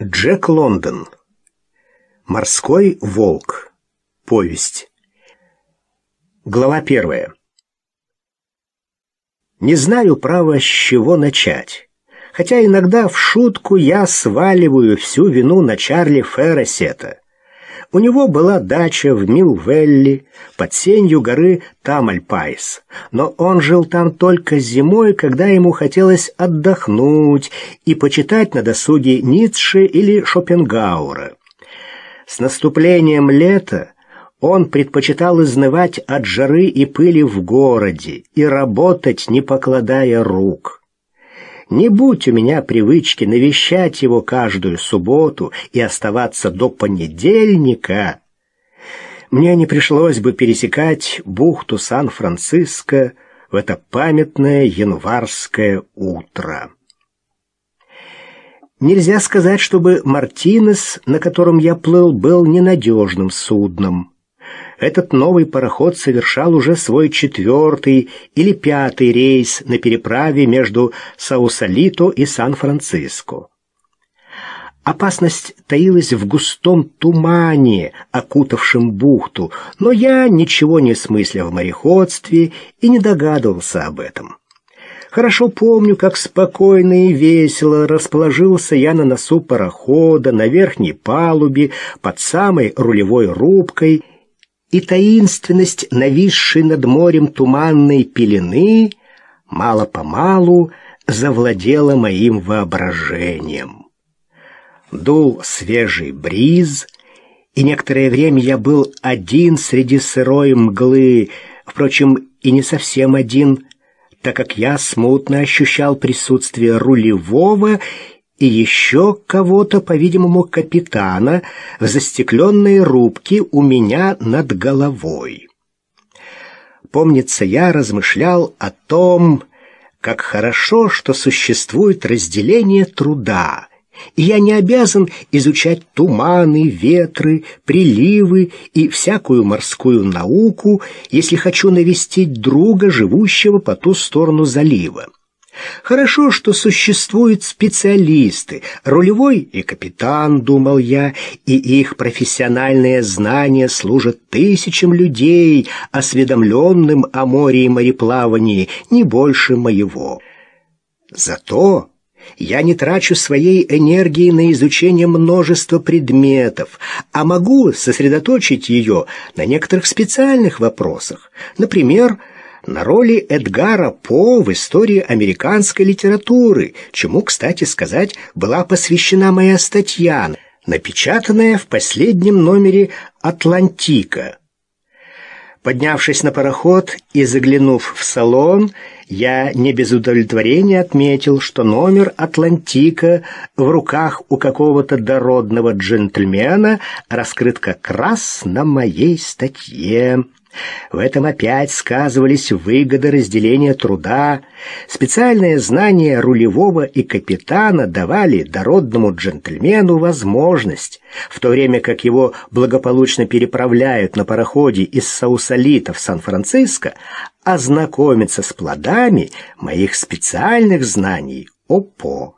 Джек Лондон. Морской волк. Повесть. Глава первая. Не знаю, право, с чего начать. Хотя иногда в шутку я сваливаю всю вину на Чарли Ферресета. У него была дача в Милвелли, под сенью горы Тамальпайс. Но он жил там только зимой, когда ему хотелось отдохнуть и почитать на досуге Ницше или Шопенгаура. С наступлением лета он предпочитал изнывать от жары и пыли в городе и работать, не покладая рук. Не будь у меня привычки навещать его каждую субботу и оставаться до понедельника, мне не пришлось бы пересекать бухту Сан-Франциско в это памятное январское утро. Нельзя сказать, чтобы Мартинес, на котором я плыл, был ненадежным судном этот новый пароход совершал уже свой четвертый или пятый рейс на переправе между Саусалито и Сан-Франциско. Опасность таилась в густом тумане, окутавшем бухту, но я ничего не смысля в мореходстве и не догадывался об этом. Хорошо помню, как спокойно и весело расположился я на носу парохода, на верхней палубе, под самой рулевой рубкой — и таинственность нависшей над морем туманной пелены мало-помалу завладела моим воображением. Дул свежий бриз, и некоторое время я был один среди сырой мглы, впрочем, и не совсем один, так как я смутно ощущал присутствие рулевого и еще кого-то, по-видимому, капитана, в застекленной рубке у меня над головой. Помнится, я размышлял о том, как хорошо, что существует разделение труда, и я не обязан изучать туманы, ветры, приливы и всякую морскую науку, если хочу навестить друга, живущего по ту сторону залива. Хорошо, что существуют специалисты, рулевой и капитан, думал я, и их профессиональные знания служат тысячам людей, осведомленным о море и мореплавании, не больше моего. Зато я не трачу своей энергии на изучение множества предметов, а могу сосредоточить ее на некоторых специальных вопросах, например, на роли Эдгара По в истории американской литературы, чему, кстати сказать, была посвящена моя статья, напечатанная в последнем номере «Атлантика». Поднявшись на пароход и заглянув в салон, я не без удовлетворения отметил, что номер «Атлантика» в руках у какого-то дородного джентльмена раскрыт как раз на моей статье. В этом опять сказывались выгоды разделения труда. Специальные знания рулевого и капитана давали дородному джентльмену возможность, в то время как его благополучно переправляют на пароходе из Саусалита в Сан-Франциско, ознакомиться с плодами моих специальных знаний О по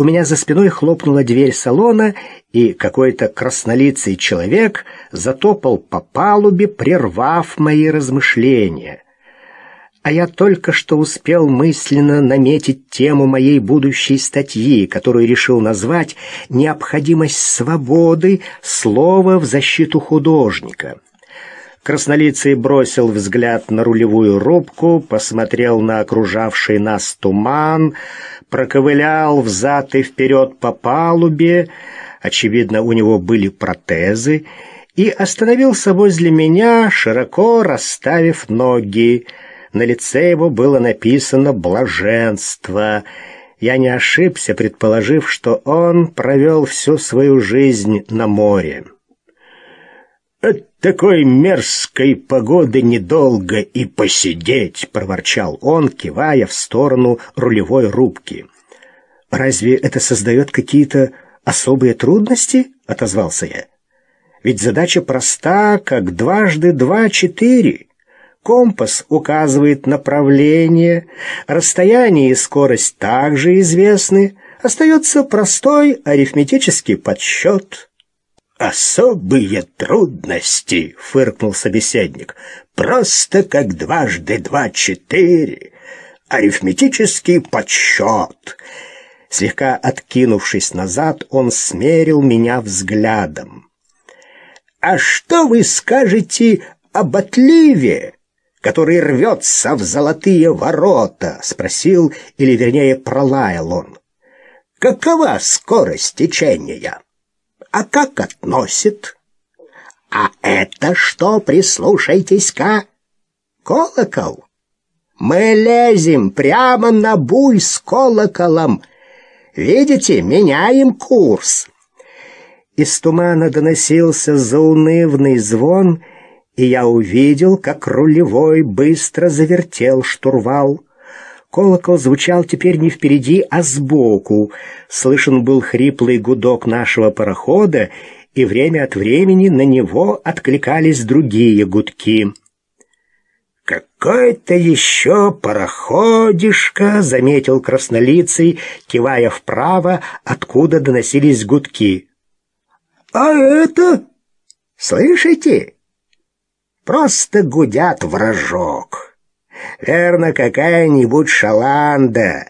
у меня за спиной хлопнула дверь салона, и какой-то краснолицый человек затопал по палубе, прервав мои размышления. А я только что успел мысленно наметить тему моей будущей статьи, которую решил назвать «Необходимость свободы слова в защиту художника». Краснолицый бросил взгляд на рулевую рубку, посмотрел на окружавший нас туман, проковылял взад и вперед по палубе, очевидно, у него были протезы, и остановился возле меня, широко расставив ноги. На лице его было написано «блаженство». Я не ошибся, предположив, что он провел всю свою жизнь на море такой мерзкой погоды недолго и посидеть, — проворчал он, кивая в сторону рулевой рубки. — Разве это создает какие-то особые трудности? — отозвался я. — Ведь задача проста, как дважды два — четыре. Компас указывает направление, расстояние и скорость также известны, остается простой арифметический подсчет — особые трудности, фыркнул собеседник. Просто как дважды два четыре. Арифметический подсчет. Слегка откинувшись назад, он смерил меня взглядом. А что вы скажете об отливе, который рвется в золотые ворота, спросил или вернее пролаял он. Какова скорость течения? а как относит. А это что, прислушайтесь-ка? Колокол. Мы лезем прямо на буй с колоколом. Видите, меняем курс. Из тумана доносился заунывный звон, и я увидел, как рулевой быстро завертел штурвал. Колокол звучал теперь не впереди, а сбоку. Слышен был хриплый гудок нашего парохода, и время от времени на него откликались другие гудки. «Какой-то еще пароходишка заметил краснолицый, кивая вправо, откуда доносились гудки. «А это? Слышите? Просто гудят вражок!» Верно, какая-нибудь шаланда.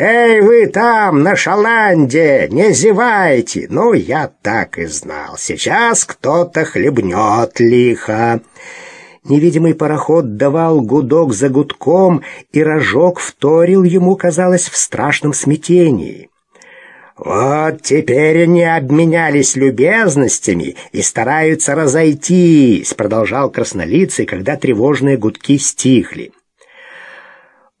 «Эй, вы там, на шаланде, не зевайте!» «Ну, я так и знал. Сейчас кто-то хлебнет лихо!» Невидимый пароход давал гудок за гудком, и рожок вторил ему, казалось, в страшном смятении. Вот теперь они обменялись любезностями и стараются разойтись, продолжал краснолицый, когда тревожные гудки стихли.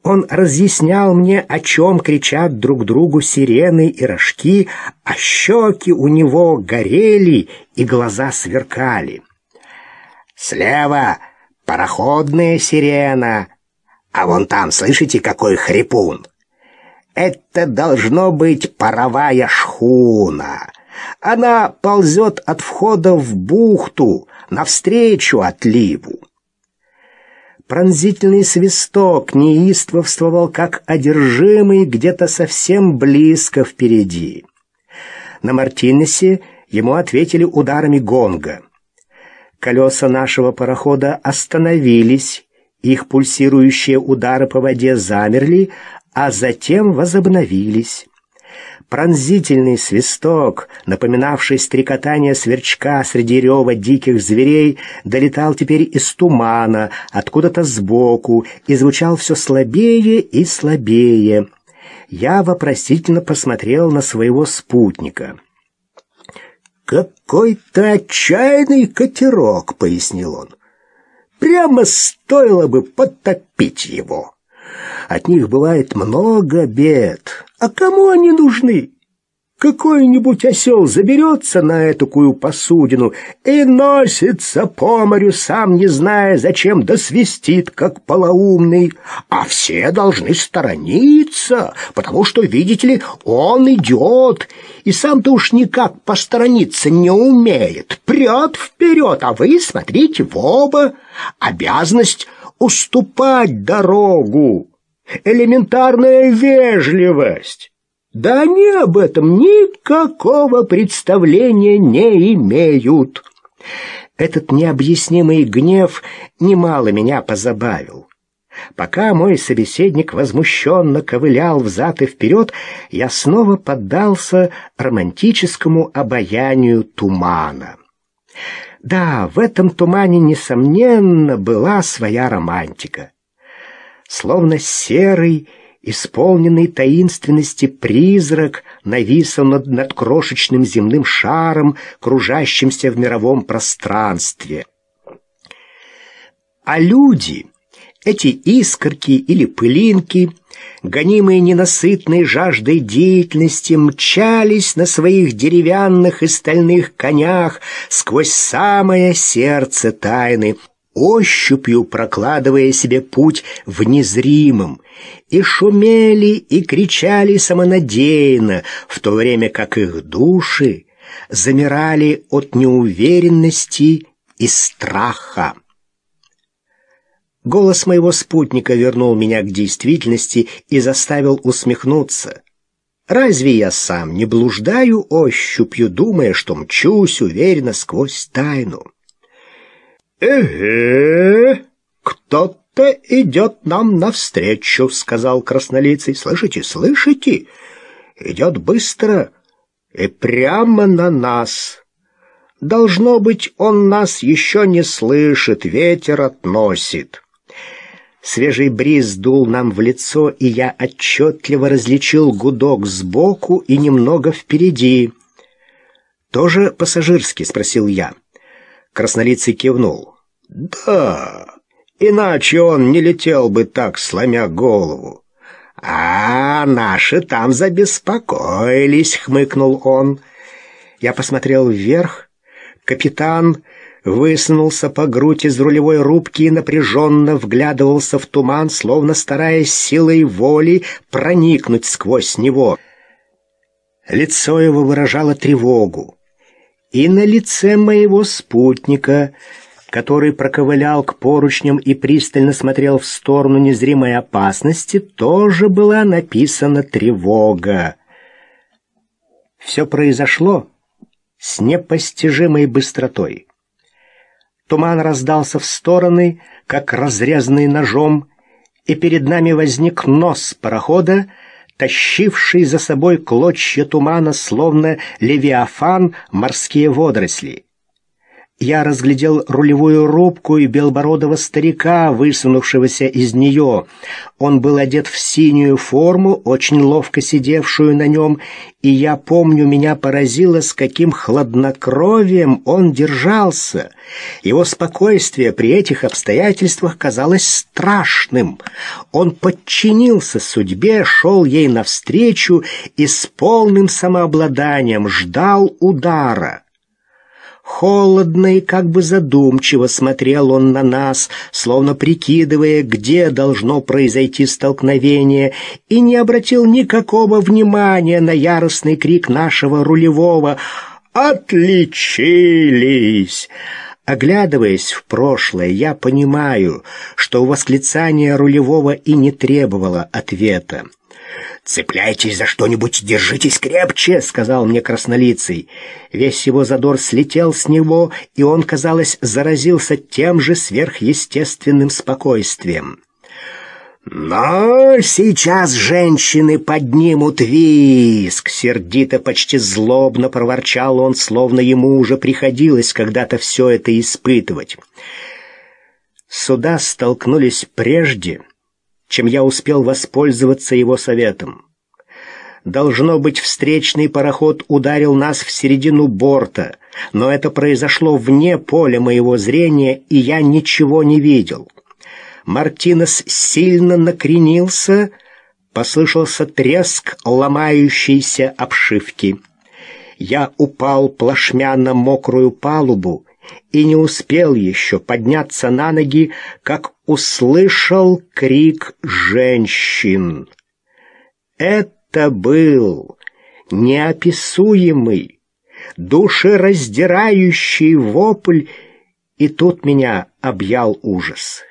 Он разъяснял мне, о чем кричат друг другу сирены и рожки, а щеки у него горели и глаза сверкали. «Слева пароходная сирена, а вон там, слышите, какой хрипун!» Это должно быть паровая шхуна. Она ползет от входа в бухту навстречу отливу. Пронзительный свисток неистовствовал, как одержимый где-то совсем близко впереди. На Мартинесе ему ответили ударами гонга. Колеса нашего парохода остановились, их пульсирующие удары по воде замерли, а затем возобновились. Пронзительный свисток, напоминавший стрекотание сверчка среди рева диких зверей, долетал теперь из тумана, откуда-то сбоку, и звучал все слабее и слабее. Я вопросительно посмотрел на своего спутника. «Какой-то отчаянный катерок», — пояснил он. «Прямо стоило бы потопить его». От них бывает много бед. А кому они нужны? Какой-нибудь осел заберется на этакую посудину и носится по морю, сам не зная, зачем, досвистит, как полоумный. А все должны сторониться, потому что, видите ли, он идет, и сам-то уж никак посторониться не умеет, прет вперед, а вы смотрите в оба. Обязанность уступать дорогу, элементарная вежливость. Да они об этом никакого представления не имеют. Этот необъяснимый гнев немало меня позабавил. Пока мой собеседник возмущенно ковылял взад и вперед, я снова поддался романтическому обаянию тумана. Да, в этом тумане, несомненно, была своя романтика. Словно серый, исполненный таинственности призрак навис над, над крошечным земным шаром, кружащимся в мировом пространстве. А люди, эти искорки или пылинки — гонимые ненасытной жаждой деятельности, мчались на своих деревянных и стальных конях сквозь самое сердце тайны, ощупью прокладывая себе путь в незримом, и шумели и кричали самонадеянно, в то время как их души замирали от неуверенности и страха. Голос моего спутника вернул меня к действительности и заставил усмехнуться. Разве я сам не блуждаю ощупью, думая, что мчусь уверенно сквозь тайну? «Эге, кто-то идет нам навстречу», — сказал краснолицый. «Слышите, слышите? Идет быстро и прямо на нас». Должно быть, он нас еще не слышит, ветер относит. Свежий бриз дул нам в лицо, и я отчетливо различил гудок сбоку и немного впереди. «Тоже пассажирский?» — спросил я. Краснолицый кивнул. «Да, иначе он не летел бы так, сломя голову». «А, наши там забеспокоились», — хмыкнул он. Я посмотрел вверх. Капитан высунулся по грудь из рулевой рубки и напряженно вглядывался в туман, словно стараясь силой воли проникнуть сквозь него. Лицо его выражало тревогу. И на лице моего спутника, который проковылял к поручням и пристально смотрел в сторону незримой опасности, тоже была написана тревога. Все произошло с непостижимой быстротой. Туман раздался в стороны, как разрезанный ножом, и перед нами возник нос парохода, тащивший за собой клочья тумана, словно левиафан морские водоросли я разглядел рулевую рубку и белбородого старика, высунувшегося из нее. Он был одет в синюю форму, очень ловко сидевшую на нем, и я помню, меня поразило, с каким хладнокровием он держался. Его спокойствие при этих обстоятельствах казалось страшным. Он подчинился судьбе, шел ей навстречу и с полным самообладанием ждал удара. Холодно и как бы задумчиво смотрел он на нас, словно прикидывая, где должно произойти столкновение, и не обратил никакого внимания на яростный крик нашего рулевого «Отличились!» Оглядываясь в прошлое, я понимаю, что восклицание рулевого и не требовало ответа. «Цепляйтесь за что-нибудь, держитесь крепче!» — сказал мне краснолицый. Весь его задор слетел с него, и он, казалось, заразился тем же сверхъестественным спокойствием. «Но сейчас женщины поднимут виск!» Сердито, почти злобно проворчал он, словно ему уже приходилось когда-то все это испытывать. Суда столкнулись прежде, чем я успел воспользоваться его советом. Должно быть, встречный пароход ударил нас в середину борта, но это произошло вне поля моего зрения, и я ничего не видел. Мартинес сильно накренился, послышался треск ломающейся обшивки. Я упал плашмя на мокрую палубу, и не успел еще подняться на ноги, как услышал крик женщин. Это был неописуемый, душераздирающий вопль, и тут меня объял ужас.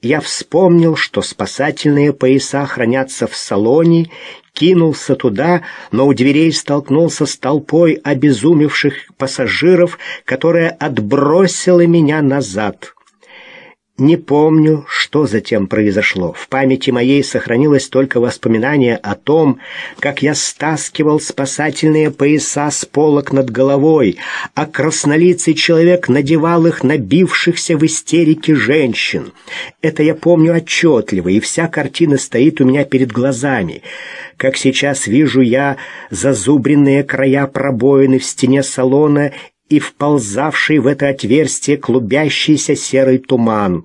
Я вспомнил, что спасательные пояса хранятся в салоне, кинулся туда, но у дверей столкнулся с толпой обезумевших пассажиров, которая отбросила меня назад. Не помню, что затем произошло. В памяти моей сохранилось только воспоминание о том, как я стаскивал спасательные пояса с полок над головой, а краснолицый человек надевал их набившихся в истерике женщин. Это я помню отчетливо, и вся картина стоит у меня перед глазами. Как сейчас вижу я зазубренные края пробоины в стене салона и вползавший в это отверстие клубящийся серый туман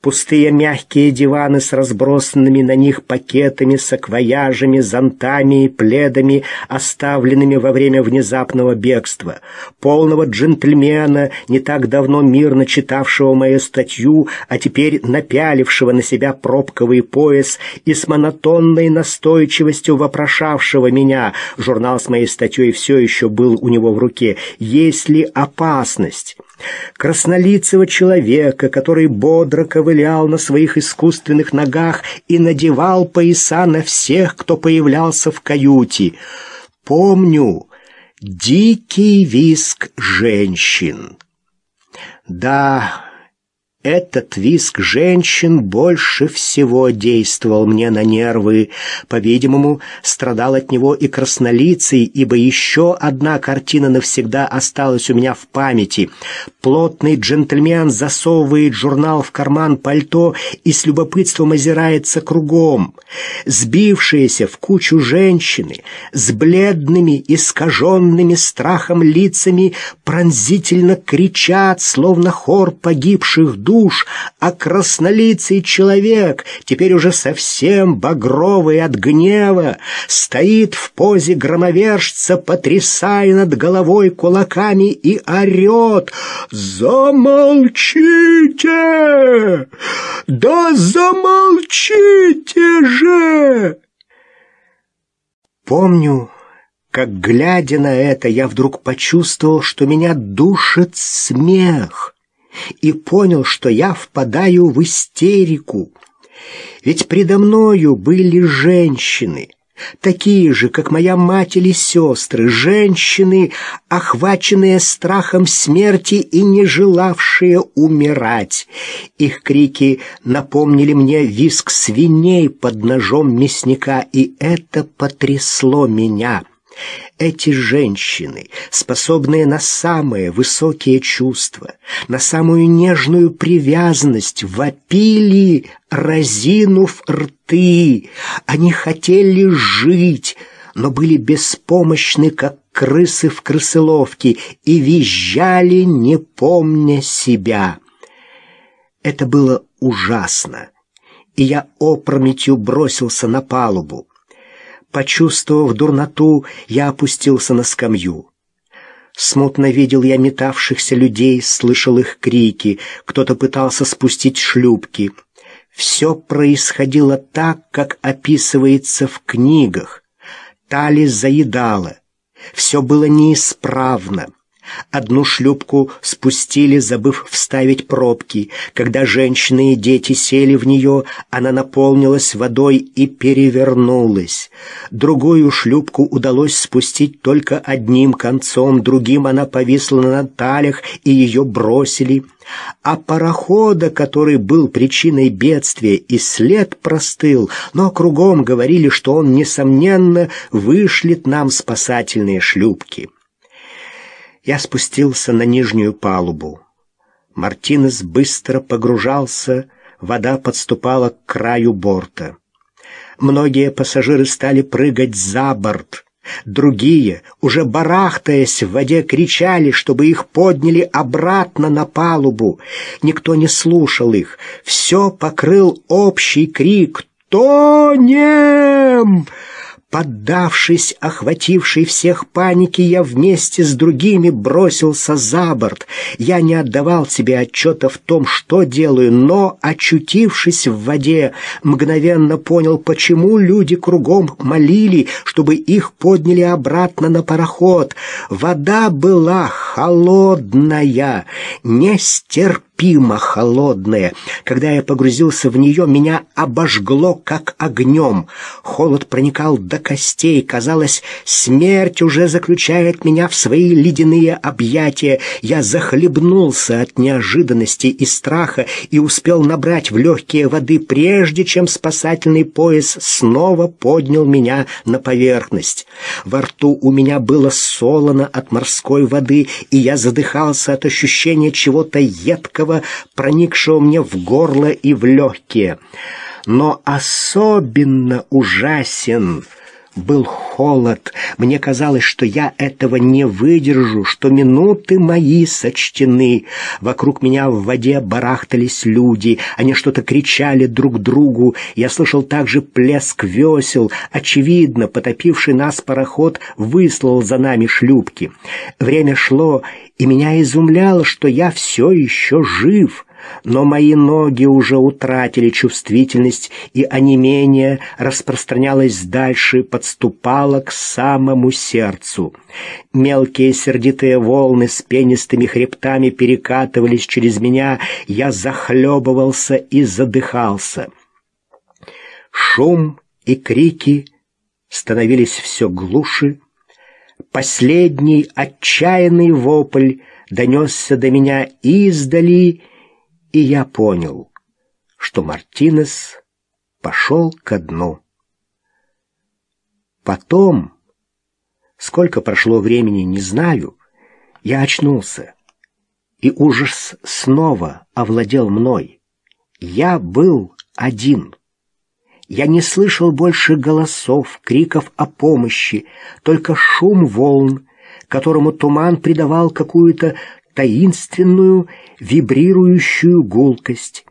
пустые мягкие диваны с разбросанными на них пакетами, саквояжами, зонтами и пледами, оставленными во время внезапного бегства, полного джентльмена, не так давно мирно читавшего мою статью, а теперь напялившего на себя пробковый пояс и с монотонной настойчивостью вопрошавшего меня, журнал с моей статьей все еще был у него в руке, «Есть ли опасность?» краснолицего человека, который бодро ковылял на своих искусственных ногах и надевал пояса на всех, кто появлялся в каюте. Помню дикий виск женщин. Да, этот виск женщин больше всего действовал мне на нервы. По-видимому, страдал от него и краснолицый, ибо еще одна картина навсегда осталась у меня в памяти. Плотный джентльмен засовывает журнал в карман пальто и с любопытством озирается кругом. Сбившиеся в кучу женщины с бледными, искаженными страхом лицами пронзительно кричат, словно хор погибших душ душ, а краснолицый человек, теперь уже совсем багровый от гнева, стоит в позе громовержца, потрясая над головой кулаками и орет «Замолчите! Да замолчите же!» Помню, как, глядя на это, я вдруг почувствовал, что меня душит смех и понял, что я впадаю в истерику. Ведь предо мною были женщины, такие же, как моя мать или сестры, женщины, охваченные страхом смерти и не желавшие умирать. Их крики напомнили мне визг свиней под ножом мясника, и это потрясло меня». Эти женщины, способные на самые высокие чувства, на самую нежную привязанность, вопили, разинув рты. Они хотели жить, но были беспомощны, как крысы в крысыловке, и визжали, не помня себя. Это было ужасно, и я опрометью бросился на палубу. Почувствовав дурноту, я опустился на скамью. Смутно видел я метавшихся людей, слышал их крики, кто-то пытался спустить шлюпки. Все происходило так, как описывается в книгах. Тали заедала. Все было неисправно. Одну шлюпку спустили, забыв вставить пробки. Когда женщины и дети сели в нее, она наполнилась водой и перевернулась. Другую шлюпку удалось спустить только одним концом, другим она повисла на талях, и ее бросили. А парохода, который был причиной бедствия, и след простыл, но кругом говорили, что он, несомненно, вышлет нам спасательные шлюпки я спустился на нижнюю палубу. Мартинес быстро погружался, вода подступала к краю борта. Многие пассажиры стали прыгать за борт. Другие, уже барахтаясь в воде, кричали, чтобы их подняли обратно на палубу. Никто не слушал их. Все покрыл общий крик «Тонем!» Поддавшись охватившей всех панике, я вместе с другими бросился за борт. Я не отдавал себе отчета в том, что делаю, но, очутившись в воде, мгновенно понял, почему люди кругом молили, чтобы их подняли обратно на пароход. Вода была холодная, нестерпимая нестерпимо холодная. Когда я погрузился в нее, меня обожгло, как огнем. Холод проникал до костей. Казалось, смерть уже заключает меня в свои ледяные объятия. Я захлебнулся от неожиданности и страха и успел набрать в легкие воды, прежде чем спасательный пояс снова поднял меня на поверхность. Во рту у меня было солоно от морской воды, и я задыхался от ощущения чего-то едкого, гнева, проникшего мне в горло и в легкие. Но особенно ужасен был холод. Мне казалось, что я этого не выдержу, что минуты мои сочтены. Вокруг меня в воде барахтались люди, они что-то кричали друг другу. Я слышал также плеск весел. Очевидно, потопивший нас пароход выслал за нами шлюпки. Время шло, и меня изумляло, что я все еще жив» но мои ноги уже утратили чувствительность, и онемение распространялось дальше, подступало к самому сердцу. Мелкие сердитые волны с пенистыми хребтами перекатывались через меня, я захлебывался и задыхался. Шум и крики становились все глуше. Последний отчаянный вопль донесся до меня издали и я понял, что Мартинес пошел ко дну. Потом, сколько прошло времени, не знаю, я очнулся, и ужас снова овладел мной. Я был один. Я не слышал больше голосов, криков о помощи, только шум волн, которому туман придавал какую-то таинственную вибрирующую гулкость.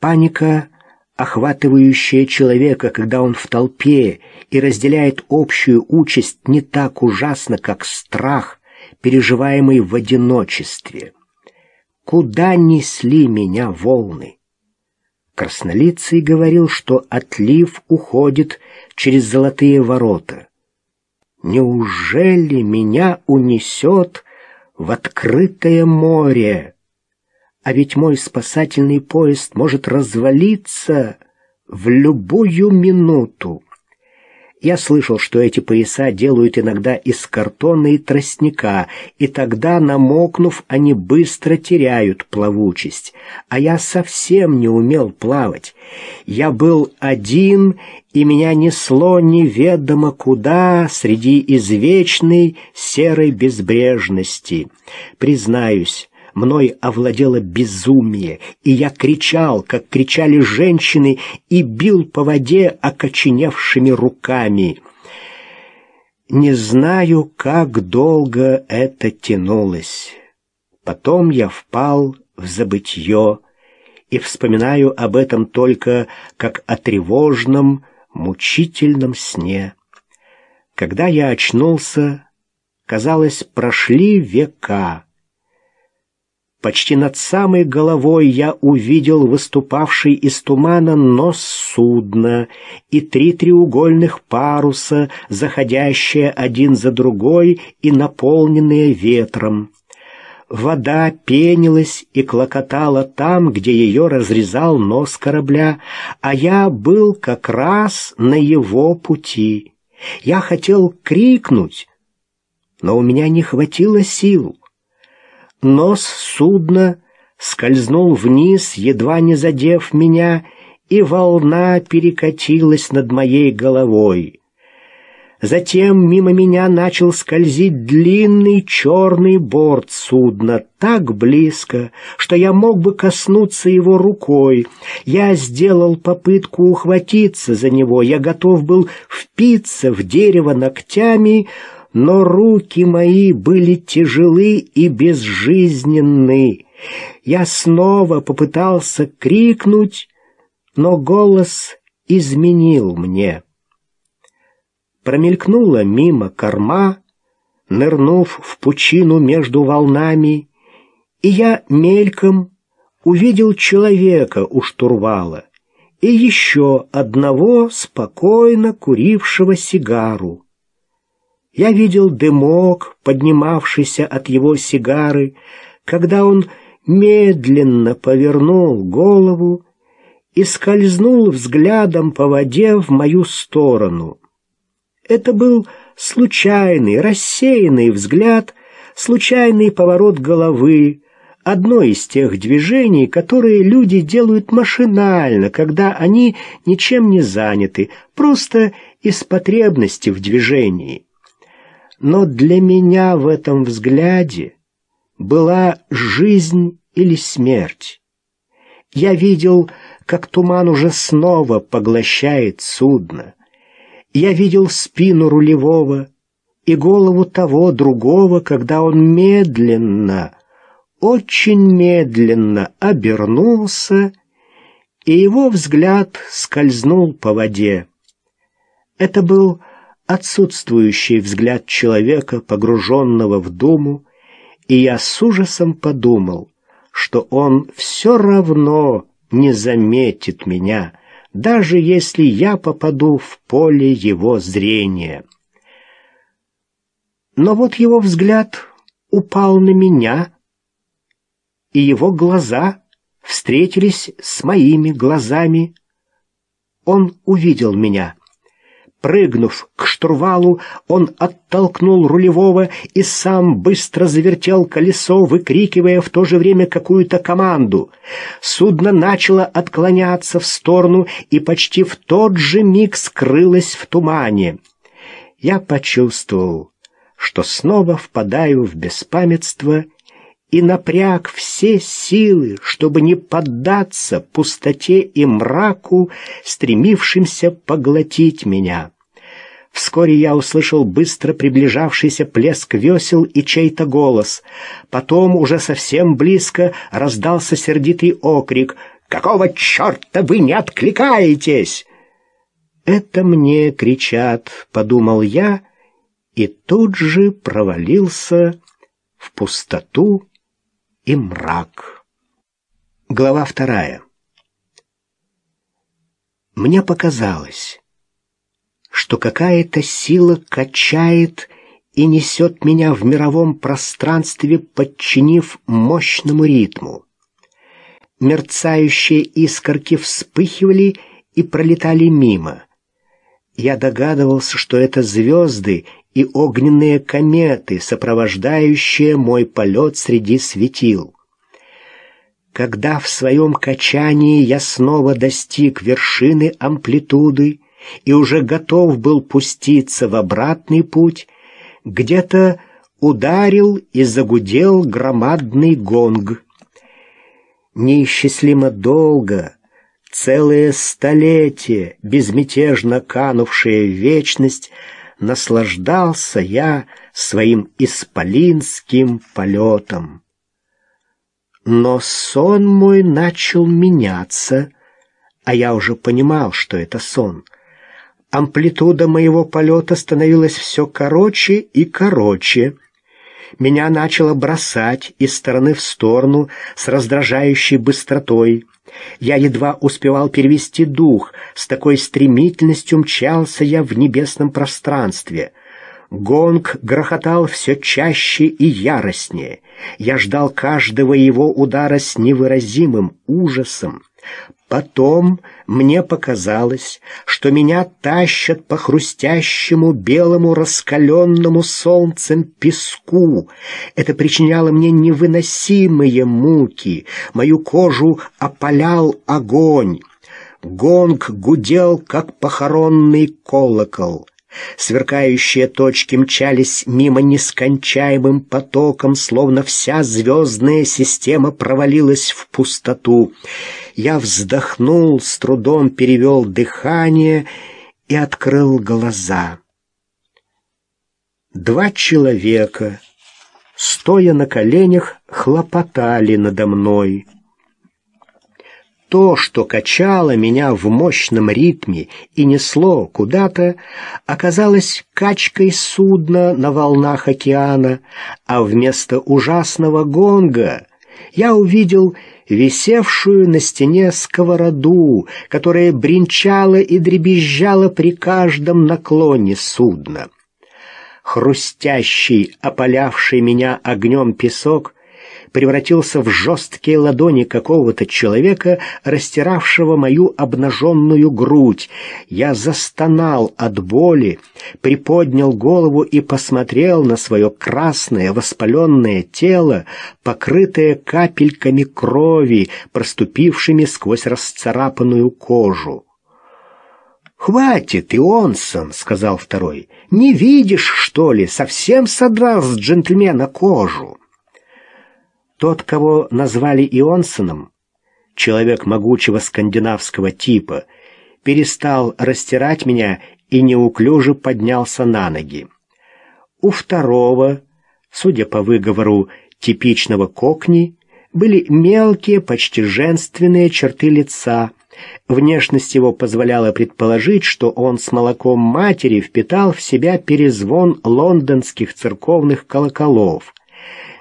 Паника, охватывающая человека, когда он в толпе и разделяет общую участь, не так ужасно, как страх, переживаемый в одиночестве. Куда несли меня волны? Краснолицый говорил, что отлив уходит через золотые ворота. Неужели меня унесет в открытое море. А ведь мой спасательный поезд может развалиться в любую минуту. Я слышал, что эти пояса делают иногда из картона и тростника, и тогда, намокнув, они быстро теряют плавучесть. А я совсем не умел плавать. Я был один, и меня несло неведомо куда среди извечной серой безбрежности. Признаюсь, мной овладело безумие, и я кричал, как кричали женщины, и бил по воде окоченевшими руками. Не знаю, как долго это тянулось. Потом я впал в забытье и вспоминаю об этом только как о тревожном, мучительном сне. Когда я очнулся, казалось, прошли века. Почти над самой головой я увидел выступавший из тумана нос судна и три треугольных паруса, заходящие один за другой и наполненные ветром. Вода пенилась и клокотала там, где ее разрезал нос корабля, а я был как раз на его пути. Я хотел крикнуть, но у меня не хватило сил. Нос судна скользнул вниз, едва не задев меня, и волна перекатилась над моей головой. Затем мимо меня начал скользить длинный черный борт судна так близко, что я мог бы коснуться его рукой. Я сделал попытку ухватиться за него, я готов был впиться в дерево ногтями, но руки мои были тяжелы и безжизненны. Я снова попытался крикнуть, но голос изменил мне. Промелькнула мимо корма, нырнув в пучину между волнами, и я мельком увидел человека у штурвала и еще одного спокойно курившего сигару. Я видел дымок, поднимавшийся от его сигары, когда он медленно повернул голову и скользнул взглядом по воде в мою сторону. Это был случайный, рассеянный взгляд, случайный поворот головы, одно из тех движений, которые люди делают машинально, когда они ничем не заняты, просто из потребности в движении но для меня в этом взгляде была жизнь или смерть. Я видел, как туман уже снова поглощает судно. Я видел спину рулевого и голову того другого, когда он медленно, очень медленно обернулся, и его взгляд скользнул по воде. Это был отсутствующий взгляд человека, погруженного в думу, и я с ужасом подумал, что он все равно не заметит меня, даже если я попаду в поле его зрения. Но вот его взгляд упал на меня, и его глаза встретились с моими глазами. Он увидел меня — Прыгнув к штурвалу, он оттолкнул рулевого и сам быстро завертел колесо, выкрикивая в то же время какую-то команду. Судно начало отклоняться в сторону и почти в тот же миг скрылось в тумане. Я почувствовал, что снова впадаю в беспамятство и напряг все силы, чтобы не поддаться пустоте и мраку, стремившимся поглотить меня. Вскоре я услышал быстро приближавшийся плеск весел и чей-то голос. Потом, уже совсем близко, раздался сердитый окрик «Какого черта вы не откликаетесь?» «Это мне кричат», — подумал я, и тут же провалился в пустоту и мрак. Глава вторая. Мне показалось, что какая-то сила качает и несет меня в мировом пространстве, подчинив мощному ритму. Мерцающие искорки вспыхивали и пролетали мимо. Я догадывался, что это звезды и огненные кометы, сопровождающие мой полет среди светил. Когда в своем качании я снова достиг вершины амплитуды, и уже готов был пуститься в обратный путь, где-то ударил и загудел громадный гонг. Неисчислимо долго, целое столетие, безмятежно канувшая вечность, наслаждался я своим исполинским полетом. Но сон мой начал меняться, а я уже понимал, что это сон. Амплитуда моего полета становилась все короче и короче. Меня начало бросать из стороны в сторону с раздражающей быстротой. Я едва успевал перевести дух, с такой стремительностью мчался я в небесном пространстве. Гонг грохотал все чаще и яростнее. Я ждал каждого его удара с невыразимым ужасом. Потом мне показалось, что меня тащат по хрустящему белому раскаленному солнцем песку. Это причиняло мне невыносимые муки. Мою кожу опалял огонь. Гонг гудел, как похоронный колокол. Сверкающие точки мчались мимо нескончаемым потоком, словно вся звездная система провалилась в пустоту. Я вздохнул, с трудом перевел дыхание и открыл глаза. Два человека, стоя на коленях, хлопотали надо мной то, что качало меня в мощном ритме и несло куда-то, оказалось качкой судна на волнах океана, а вместо ужасного гонга я увидел висевшую на стене сковороду, которая бренчала и дребезжала при каждом наклоне судна. Хрустящий, опалявший меня огнем песок превратился в жесткие ладони какого-то человека, растиравшего мою обнаженную грудь. Я застонал от боли, приподнял голову и посмотрел на свое красное воспаленное тело, покрытое капельками крови, проступившими сквозь расцарапанную кожу. «Хватит, Ионсон», — сказал второй. «Не видишь, что ли, совсем содрал с джентльмена кожу?» Тот, кого назвали Ионсоном, человек могучего скандинавского типа, перестал растирать меня и неуклюже поднялся на ноги. У второго, судя по выговору типичного кокни, были мелкие, почти женственные черты лица. Внешность его позволяла предположить, что он с молоком матери впитал в себя перезвон лондонских церковных колоколов —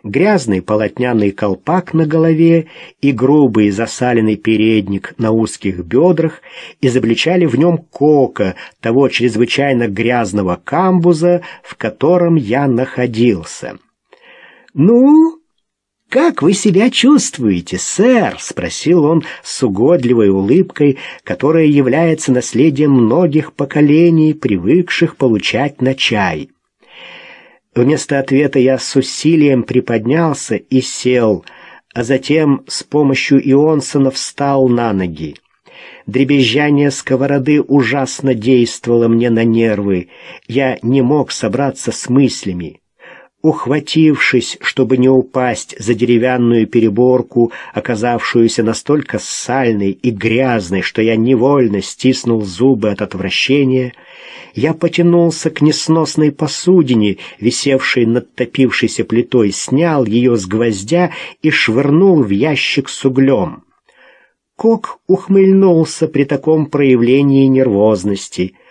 грязный полотняный колпак на голове и грубый засаленный передник на узких бедрах изобличали в нем кока, того чрезвычайно грязного камбуза, в котором я находился. «Ну, как вы себя чувствуете, сэр?» — спросил он с угодливой улыбкой, которая является наследием многих поколений, привыкших получать на чай. Вместо ответа я с усилием приподнялся и сел, а затем с помощью Ионсона встал на ноги. Дребезжание сковороды ужасно действовало мне на нервы. Я не мог собраться с мыслями. Ухватившись, чтобы не упасть за деревянную переборку, оказавшуюся настолько сальной и грязной, что я невольно стиснул зубы от отвращения, я потянулся к несносной посудине, висевшей над топившейся плитой, снял ее с гвоздя и швырнул в ящик с углем. Кок ухмыльнулся при таком проявлении нервозности —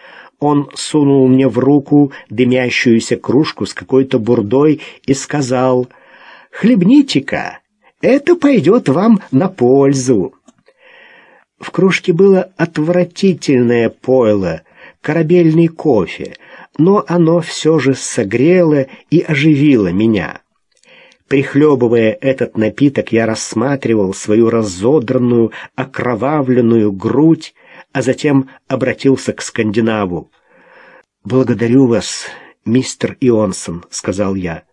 он сунул мне в руку дымящуюся кружку с какой-то бурдой и сказал «Хлебните-ка, это пойдет вам на пользу». В кружке было отвратительное пойло, корабельный кофе, но оно все же согрело и оживило меня. Прихлебывая этот напиток, я рассматривал свою разодранную, окровавленную грудь, а затем обратился к скандинаву. «Благодарю вас, мистер Ионсон», — сказал я.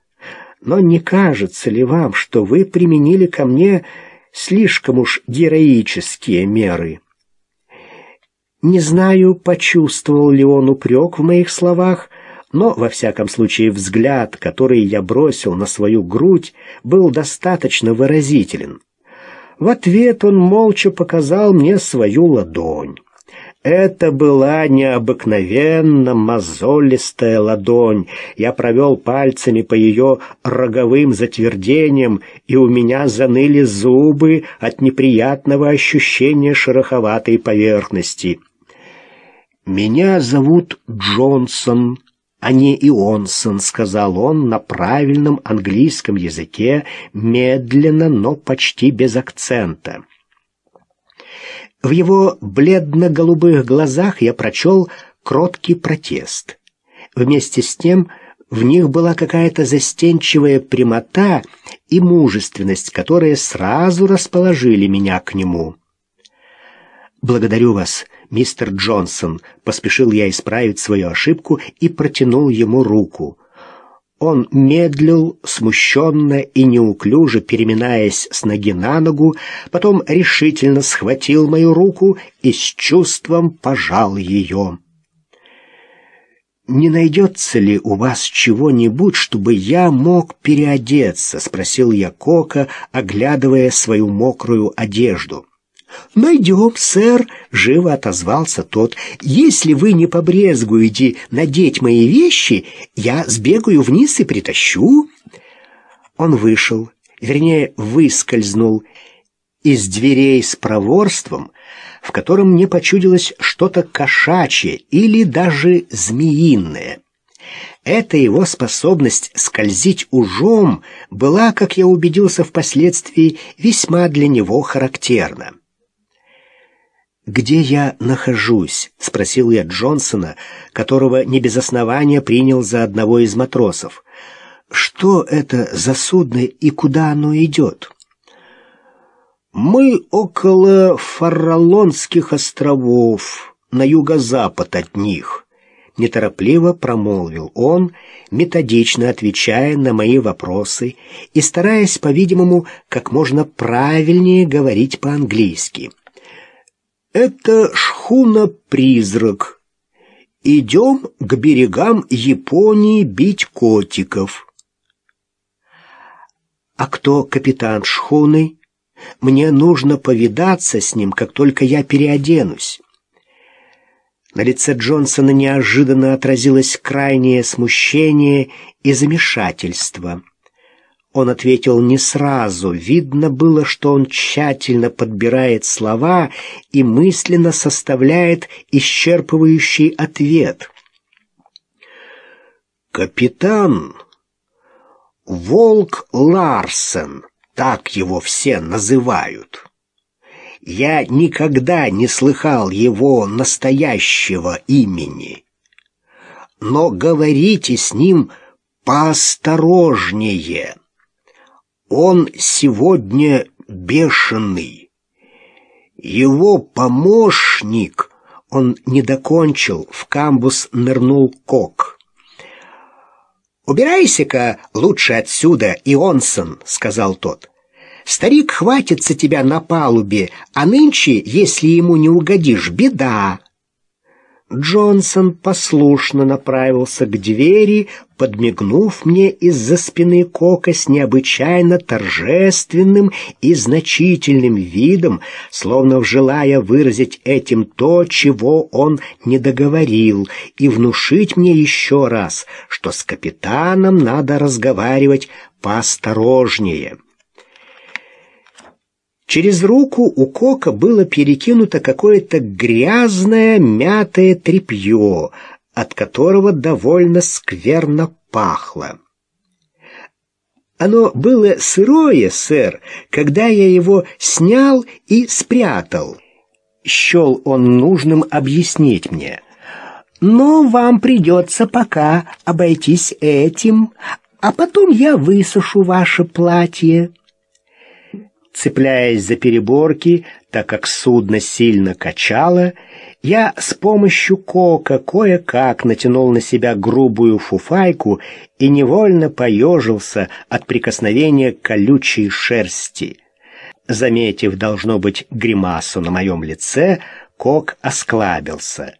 «Но не кажется ли вам, что вы применили ко мне слишком уж героические меры?» Не знаю, почувствовал ли он упрек в моих словах, но, во всяком случае, взгляд, который я бросил на свою грудь, был достаточно выразителен. В ответ он молча показал мне свою ладонь. Это была необыкновенно мозолистая ладонь. Я провел пальцами по ее роговым затвердениям, и у меня заныли зубы от неприятного ощущения шероховатой поверхности. «Меня зовут Джонсон», а не Ионсон», — сказал он на правильном английском языке, медленно, но почти без акцента. В его бледно-голубых глазах я прочел кроткий протест. Вместе с тем в них была какая-то застенчивая прямота и мужественность, которые сразу расположили меня к нему. «Благодарю вас, мистер Джонсон», — поспешил я исправить свою ошибку и протянул ему руку — он медлил, смущенно и неуклюже переминаясь с ноги на ногу, потом решительно схватил мою руку и с чувством пожал ее. «Не найдется ли у вас чего-нибудь, чтобы я мог переодеться?» — спросил я Кока, оглядывая свою мокрую одежду. «Найдем, сэр», — живо отозвался тот. «Если вы не побрезгуете надеть мои вещи, я сбегаю вниз и притащу». Он вышел, вернее, выскользнул из дверей с проворством, в котором мне почудилось что-то кошачье или даже змеиное. Эта его способность скользить ужом была, как я убедился впоследствии, весьма для него характерна. «Где я нахожусь?» — спросил я Джонсона, которого не без основания принял за одного из матросов. «Что это за судно и куда оно идет?» «Мы около Фарралонских островов, на юго-запад от них», — неторопливо промолвил он, методично отвечая на мои вопросы и стараясь, по-видимому, как можно правильнее говорить по-английски. Это шхуна-призрак. Идем к берегам Японии бить котиков. А кто капитан шхуны? Мне нужно повидаться с ним, как только я переоденусь. На лице Джонсона неожиданно отразилось крайнее смущение и замешательство. Он ответил не сразу. Видно было, что он тщательно подбирает слова и мысленно составляет исчерпывающий ответ. «Капитан! Волк Ларсен!» Так его все называют. Я никогда не слыхал его настоящего имени. Но говорите с ним поосторожнее». Он сегодня бешеный. Его помощник, он не докончил, в камбус нырнул кок. «Убирайся-ка лучше отсюда, Ионсон», — сказал тот. «Старик хватится тебя на палубе, а нынче, если ему не угодишь, беда». Джонсон послушно направился к двери, подмигнув мне из-за спины Кока с необычайно торжественным и значительным видом, словно желая выразить этим то, чего он не договорил, и внушить мне еще раз, что с капитаном надо разговаривать поосторожнее. Через руку у Кока было перекинуто какое-то грязное мятое тряпье, от которого довольно скверно пахло. Оно было сырое, сэр, когда я его снял и спрятал. Щел он нужным объяснить мне. Но вам придется пока обойтись этим, а потом я высушу ваше платье. Цепляясь за переборки, так как судно сильно качало, я с помощью кока кое-как натянул на себя грубую фуфайку и невольно поежился от прикосновения колючей шерсти. Заметив, должно быть, гримасу на моем лице, кок осклабился.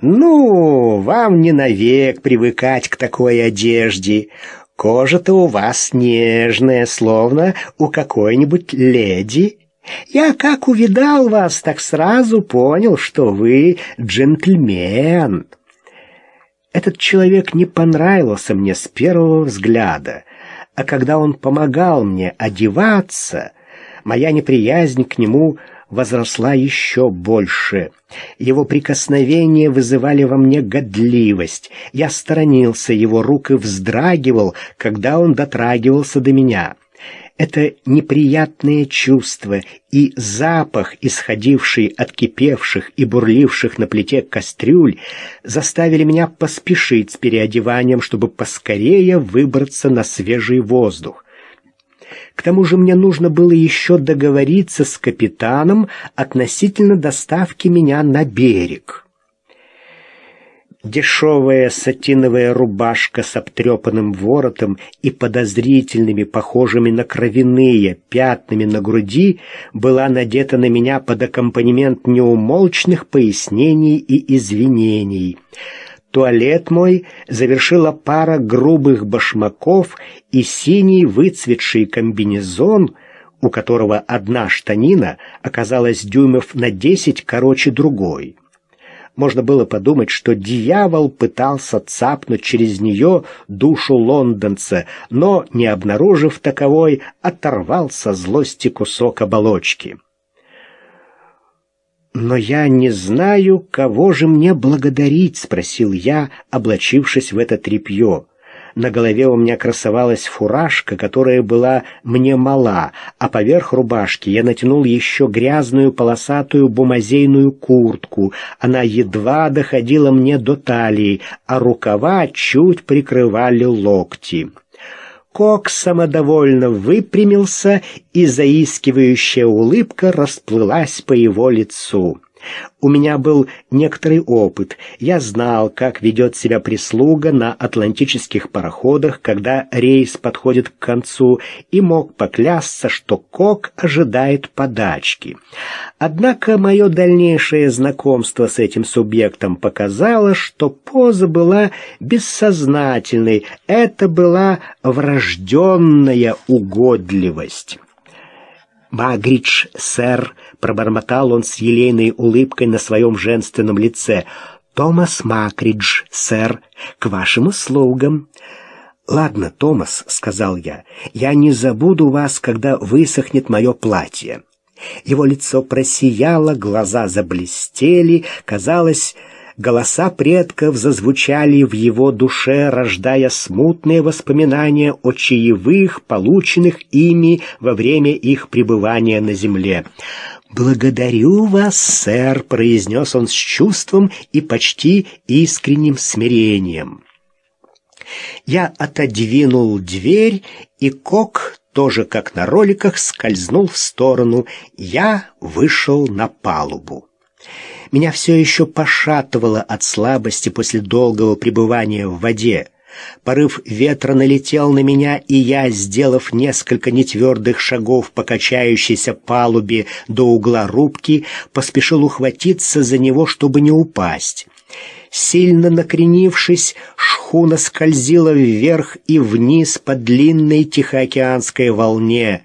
«Ну, вам не навек привыкать к такой одежде. Кожа-то у вас нежная, словно у какой-нибудь леди. Я как увидал вас, так сразу понял, что вы джентльмен. Этот человек не понравился мне с первого взгляда, а когда он помогал мне одеваться, моя неприязнь к нему – возросла еще больше. Его прикосновения вызывали во мне годливость. Я сторонился его рук и вздрагивал, когда он дотрагивался до меня. Это неприятное чувство и запах, исходивший от кипевших и бурливших на плите кастрюль, заставили меня поспешить с переодеванием, чтобы поскорее выбраться на свежий воздух. К тому же мне нужно было еще договориться с капитаном относительно доставки меня на берег. Дешевая сатиновая рубашка с обтрепанным воротом и подозрительными, похожими на кровиные пятнами на груди была надета на меня под аккомпанемент неумолчных пояснений и извинений — Туалет мой завершила пара грубых башмаков и синий выцветший комбинезон, у которого одна штанина оказалась дюймов на десять короче другой. Можно было подумать, что дьявол пытался цапнуть через нее душу лондонца, но, не обнаружив таковой, оторвался со злости кусок оболочки. «Но я не знаю, кого же мне благодарить?» — спросил я, облачившись в это тряпье. На голове у меня красовалась фуражка, которая была мне мала, а поверх рубашки я натянул еще грязную полосатую бумазейную куртку. Она едва доходила мне до талии, а рукава чуть прикрывали локти. Кок самодовольно выпрямился, и заискивающая улыбка расплылась по его лицу. У меня был некоторый опыт. Я знал, как ведет себя прислуга на атлантических пароходах, когда рейс подходит к концу, и мог поклясться, что Кок ожидает подачки. Однако мое дальнейшее знакомство с этим субъектом показало, что поза была бессознательной. Это была врожденная угодливость. «Багридж, сэр», — пробормотал он с елейной улыбкой на своем женственном лице. «Томас Макридж, сэр, к вашим услугам». «Ладно, Томас», — сказал я, — «я не забуду вас, когда высохнет мое платье». Его лицо просияло, глаза заблестели, казалось голоса предков зазвучали в его душе, рождая смутные воспоминания о чаевых, полученных ими во время их пребывания на земле. «Благодарю вас, сэр», — произнес он с чувством и почти искренним смирением. Я отодвинул дверь, и Кок, тоже как на роликах, скользнул в сторону. Я вышел на палубу. Меня все еще пошатывало от слабости после долгого пребывания в воде. Порыв ветра налетел на меня, и я, сделав несколько нетвердых шагов по качающейся палубе до угла рубки, поспешил ухватиться за него, чтобы не упасть. Сильно накренившись, шхуна скользила вверх и вниз по длинной Тихоокеанской волне.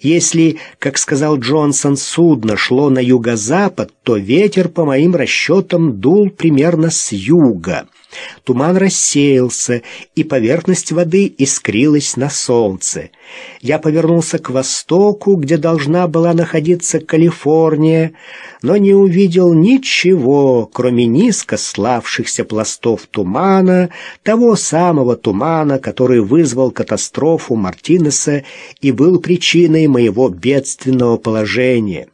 Если, как сказал Джонсон, судно шло на юго-запад, то ветер, по моим расчетам, дул примерно с юга. Туман рассеялся, и поверхность воды искрилась на солнце. Я повернулся к востоку, где должна была находиться Калифорния, но не увидел ничего, кроме низко славшихся пластов тумана, того самого тумана, который вызвал катастрофу Мартинеса и был причиной моего бедственного положения.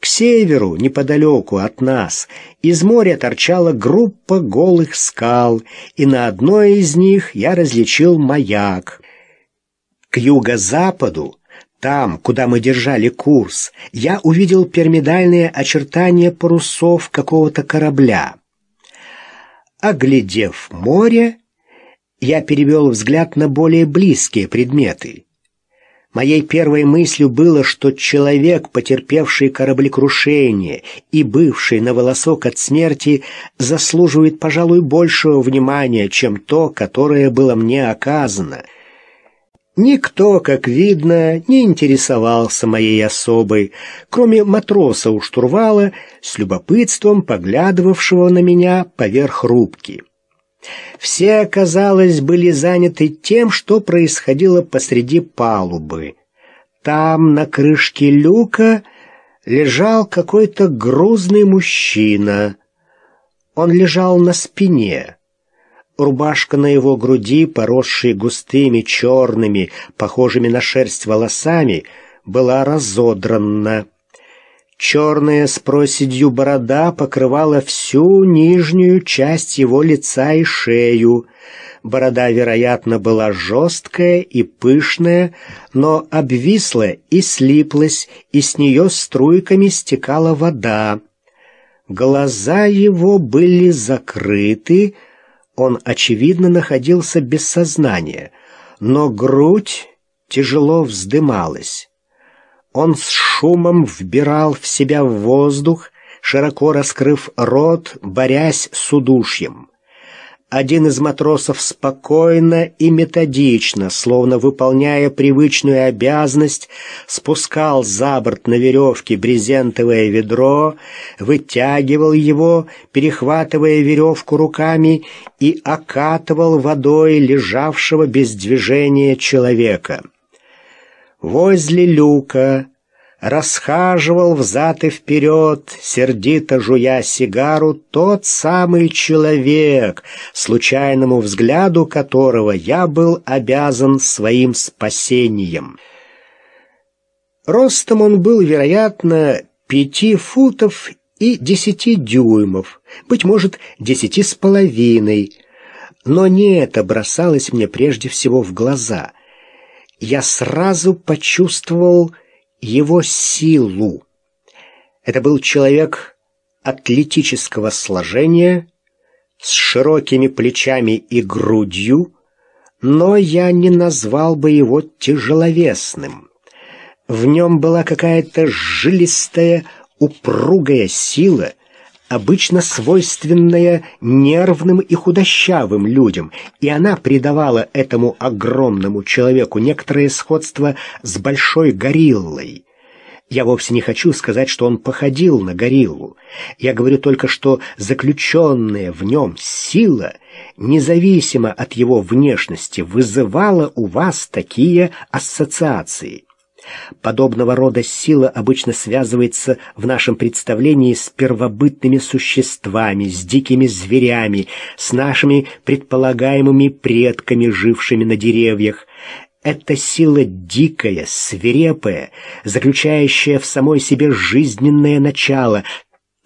К северу, неподалеку от нас, из моря торчала группа голых скал, и на одной из них я различил маяк. К юго-западу, там, куда мы держали курс, я увидел пирамидальные очертания парусов какого-то корабля. Оглядев море, я перевел взгляд на более близкие предметы — Моей первой мыслью было, что человек, потерпевший кораблекрушение и бывший на волосок от смерти, заслуживает, пожалуй, большего внимания, чем то, которое было мне оказано. Никто, как видно, не интересовался моей особой, кроме матроса у штурвала, с любопытством поглядывавшего на меня поверх рубки. Все, казалось, были заняты тем, что происходило посреди палубы. Там, на крышке люка, лежал какой-то грузный мужчина. Он лежал на спине. Рубашка на его груди, поросшей густыми черными, похожими на шерсть волосами, была разодранна. Черная с проседью борода покрывала всю нижнюю часть его лица и шею. Борода, вероятно, была жесткая и пышная, но обвисла и слиплась, и с нее струйками стекала вода. Глаза его были закрыты, он, очевидно, находился без сознания, но грудь тяжело вздымалась. Он с шумом вбирал в себя воздух, широко раскрыв рот, борясь с удушьем. Один из матросов спокойно и методично, словно выполняя привычную обязанность, спускал за борт на веревке брезентовое ведро, вытягивал его, перехватывая веревку руками, и окатывал водой лежавшего без движения человека возле люка, расхаживал взад и вперед, сердито жуя сигару, тот самый человек, случайному взгляду которого я был обязан своим спасением. Ростом он был, вероятно, пяти футов и десяти дюймов, быть может, десяти с половиной, но не это бросалось мне прежде всего в глаза — я сразу почувствовал его силу. Это был человек атлетического сложения, с широкими плечами и грудью, но я не назвал бы его тяжеловесным. В нем была какая-то жилистая, упругая сила, обычно свойственная нервным и худощавым людям, и она придавала этому огромному человеку некоторое сходство с большой гориллой. Я вовсе не хочу сказать, что он походил на гориллу. Я говорю только, что заключенная в нем сила, независимо от его внешности, вызывала у вас такие ассоциации. Подобного рода сила обычно связывается в нашем представлении с первобытными существами, с дикими зверями, с нашими предполагаемыми предками, жившими на деревьях. Это сила дикая, свирепая, заключающая в самой себе жизненное начало,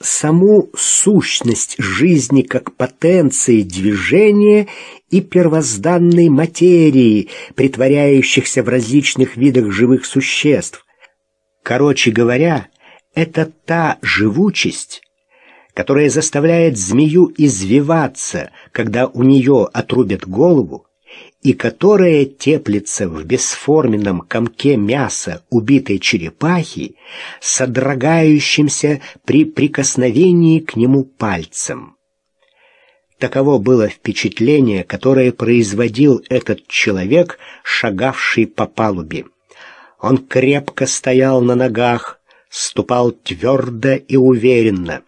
саму сущность жизни как потенции движения и первозданной материи, притворяющихся в различных видах живых существ. Короче говоря, это та живучесть, которая заставляет змею извиваться, когда у нее отрубят голову, и которая теплится в бесформенном комке мяса убитой черепахи, содрогающимся при прикосновении к нему пальцем. Таково было впечатление, которое производил этот человек, шагавший по палубе. Он крепко стоял на ногах, ступал твердо и уверенно.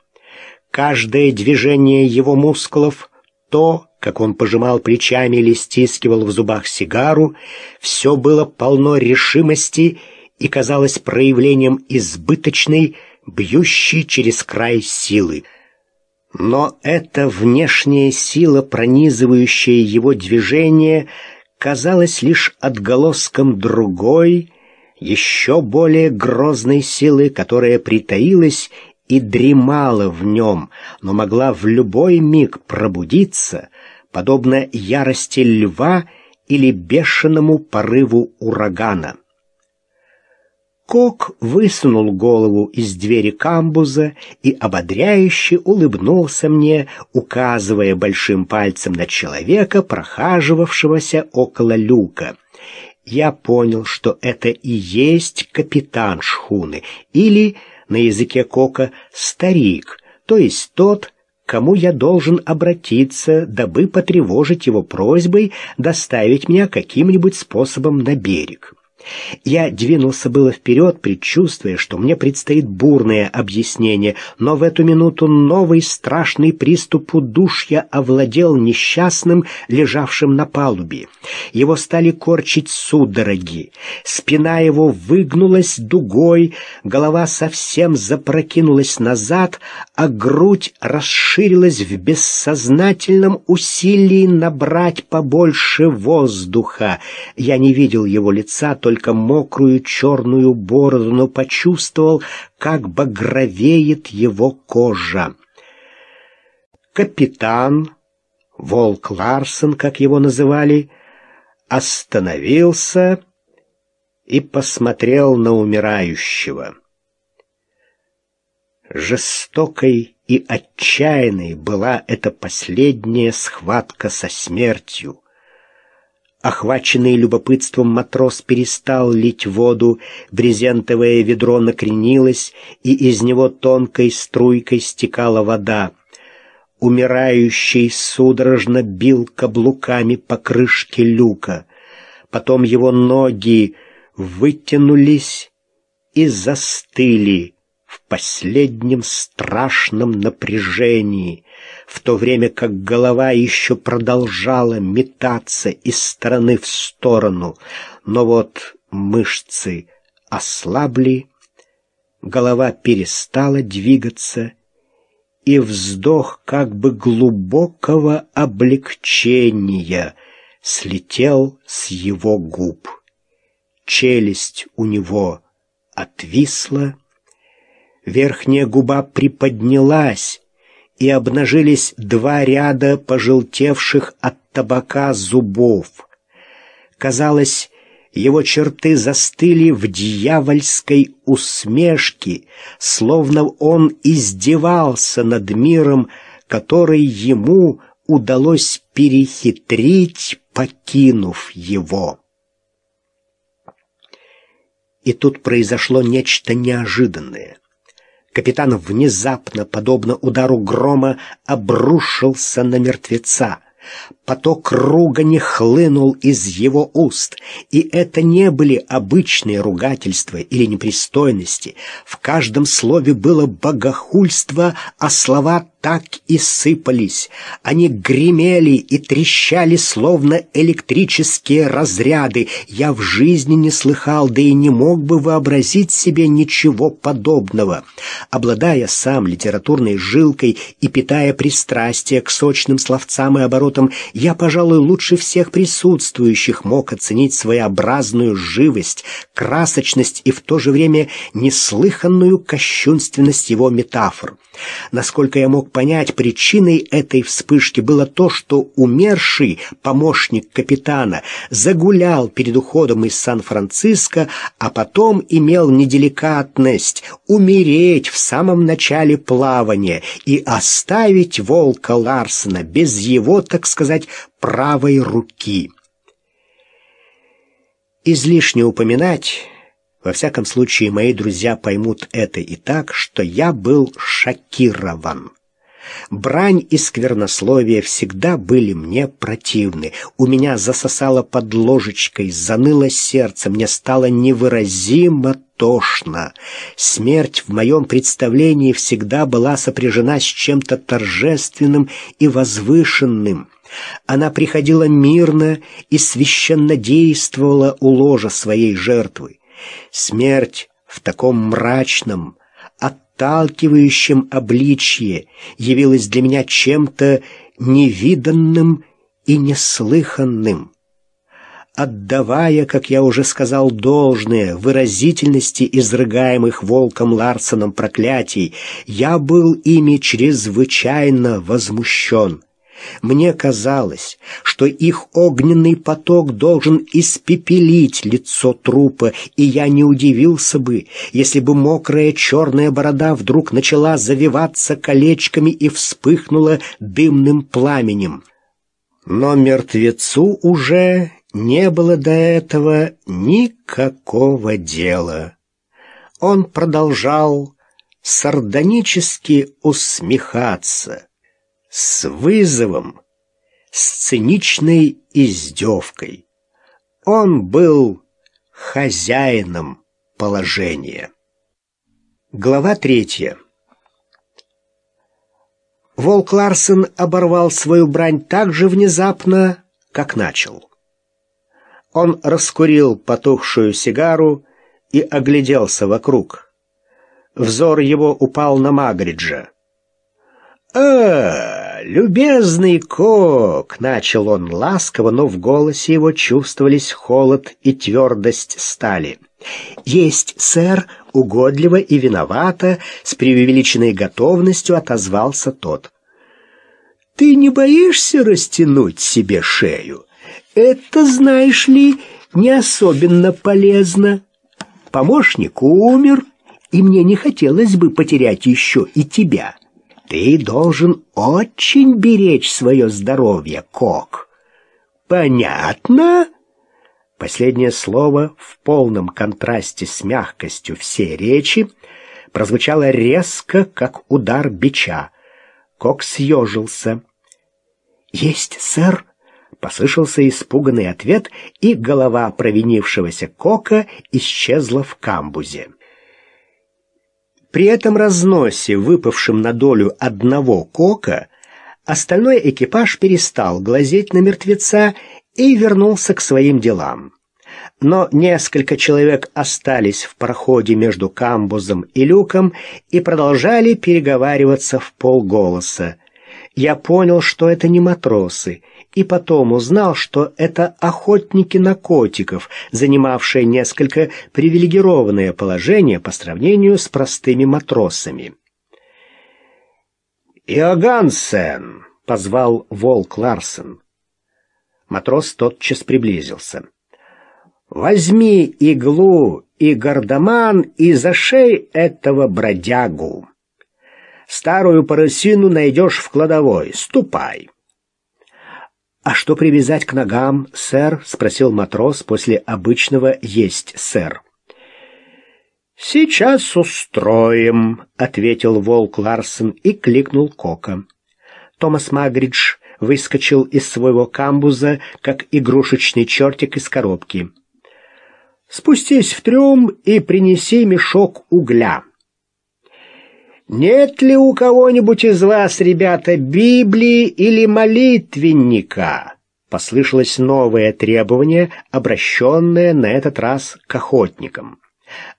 Каждое движение его мускулов — то, как он пожимал плечами или стискивал в зубах сигару, все было полно решимости и казалось проявлением избыточной, бьющей через край силы. Но эта внешняя сила, пронизывающая его движение, казалась лишь отголоском другой, еще более грозной силы, которая притаилась и дремала в нем, но могла в любой миг пробудиться, подобно ярости льва или бешеному порыву урагана. Кок высунул голову из двери камбуза и ободряюще улыбнулся мне, указывая большим пальцем на человека, прохаживавшегося около люка. Я понял, что это и есть капитан шхуны, или, на языке Кока, старик, то есть тот, кому я должен обратиться, дабы потревожить его просьбой доставить меня каким-нибудь способом на берег. Я двинулся было вперед, предчувствуя, что мне предстоит бурное объяснение, но в эту минуту новый страшный приступ удушья овладел несчастным, лежавшим на палубе. Его стали корчить судороги. Спина его выгнулась дугой, голова совсем запрокинулась назад, а грудь расширилась в бессознательном усилии набрать побольше воздуха. Я не видел его лица, только мокрую черную бороду, но почувствовал, как багровеет его кожа. Капитан, Волк Ларсон, как его называли, остановился и посмотрел на умирающего. Жестокой и отчаянной была эта последняя схватка со смертью. Охваченный любопытством матрос перестал лить воду, брезентовое ведро накренилось, и из него тонкой струйкой стекала вода. Умирающий судорожно бил каблуками по крышке люка. Потом его ноги вытянулись и застыли, в последнем страшном напряжении, в то время как голова еще продолжала метаться из стороны в сторону, но вот мышцы ослабли, голова перестала двигаться, и вздох как бы глубокого облегчения слетел с его губ. Челюсть у него отвисла, Верхняя губа приподнялась, и обнажились два ряда пожелтевших от табака зубов. Казалось, его черты застыли в дьявольской усмешке, словно он издевался над миром, который ему удалось перехитрить, покинув его. И тут произошло нечто неожиданное — Капитан внезапно, подобно удару грома, обрушился на мертвеца. Поток ругани хлынул из его уст, и это не были обычные ругательства или непристойности. В каждом слове было богохульство, а слова так и сыпались. Они гремели и трещали, словно электрические разряды. Я в жизни не слыхал, да и не мог бы вообразить себе ничего подобного. Обладая сам литературной жилкой и питая пристрастие к сочным словцам и оборотам, я, пожалуй, лучше всех присутствующих мог оценить своеобразную живость, красочность и в то же время неслыханную кощунственность его метафор. Насколько я мог понять, причиной этой вспышки было то, что умерший помощник капитана загулял перед уходом из Сан-Франциско, а потом имел неделикатность умереть в самом начале плавания и оставить волка Ларсена без его, так сказать, правой руки. Излишне упоминать... Во всяком случае, мои друзья поймут это и так, что я был шокирован. Брань и сквернословие всегда были мне противны. У меня засосало под ложечкой, заныло сердце, мне стало невыразимо тошно. Смерть в моем представлении всегда была сопряжена с чем-то торжественным и возвышенным. Она приходила мирно и священно действовала у ложа своей жертвы. Смерть в таком мрачном, отталкивающем обличье явилось для меня чем-то невиданным и неслыханным. Отдавая, как я уже сказал, должное выразительности изрыгаемых волком Ларсоном проклятий, я был ими чрезвычайно возмущен. Мне казалось, что их огненный поток должен испепелить лицо трупа, и я не удивился бы, если бы мокрая черная борода вдруг начала завиваться колечками и вспыхнула дымным пламенем. Но мертвецу уже не было до этого никакого дела. Он продолжал сардонически усмехаться с вызовом, с циничной издевкой. Он был хозяином положения. Глава третья. Волк Ларсен оборвал свою брань так же внезапно, как начал. Он раскурил потухшую сигару и огляделся вокруг. Взор его упал на Магриджа. «Э-э-э!» любезный Кок!» — начал он ласково, но в голосе его чувствовались холод и твердость стали. «Есть, сэр!» — угодливо и виновато, с преувеличенной готовностью отозвался тот. «Ты не боишься растянуть себе шею? Это, знаешь ли, не особенно полезно. Помощник умер, и мне не хотелось бы потерять еще и тебя». Ты должен очень беречь свое здоровье, Кок. Понятно? Последнее слово в полном контрасте с мягкостью всей речи прозвучало резко, как удар бича. Кок съежился. «Есть, сэр!» — послышался испуганный ответ, и голова провинившегося Кока исчезла в камбузе. При этом разносе, выпавшем на долю одного кока, остальной экипаж перестал глазеть на мертвеца и вернулся к своим делам. Но несколько человек остались в проходе между камбузом и люком и продолжали переговариваться в полголоса. Я понял, что это не матросы — и потом узнал, что это охотники на котиков, занимавшие несколько привилегированное положение по сравнению с простыми матросами. «Иогансен!» — позвал волк Ларсен. Матрос тотчас приблизился. «Возьми иглу и гардаман, и зашей этого бродягу. Старую поросину найдешь в кладовой. Ступай!» «А что привязать к ногам, сэр?» — спросил матрос после обычного «есть, сэр». «Сейчас устроим», — ответил волк Ларсон и кликнул Кока. Томас Магридж выскочил из своего камбуза, как игрушечный чертик из коробки. «Спустись в трюм и принеси мешок угля». Нет ли у кого-нибудь из вас, ребята, Библии или молитвенника? Послышалось новое требование, обращенное на этот раз к охотникам.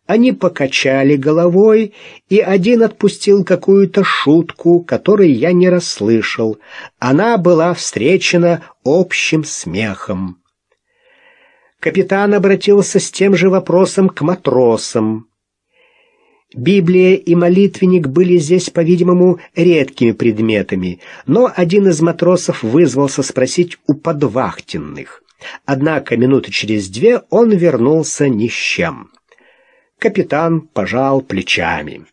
Они покачали головой, и один отпустил какую-то шутку, которой я не расслышал. Она была встречена общим смехом. Капитан обратился с тем же вопросом к матросам. Библия и молитвенник были здесь, по-видимому, редкими предметами, но один из матросов вызвался спросить у подвахтенных. Однако минуты через две он вернулся ни с чем. Капитан пожал плечами.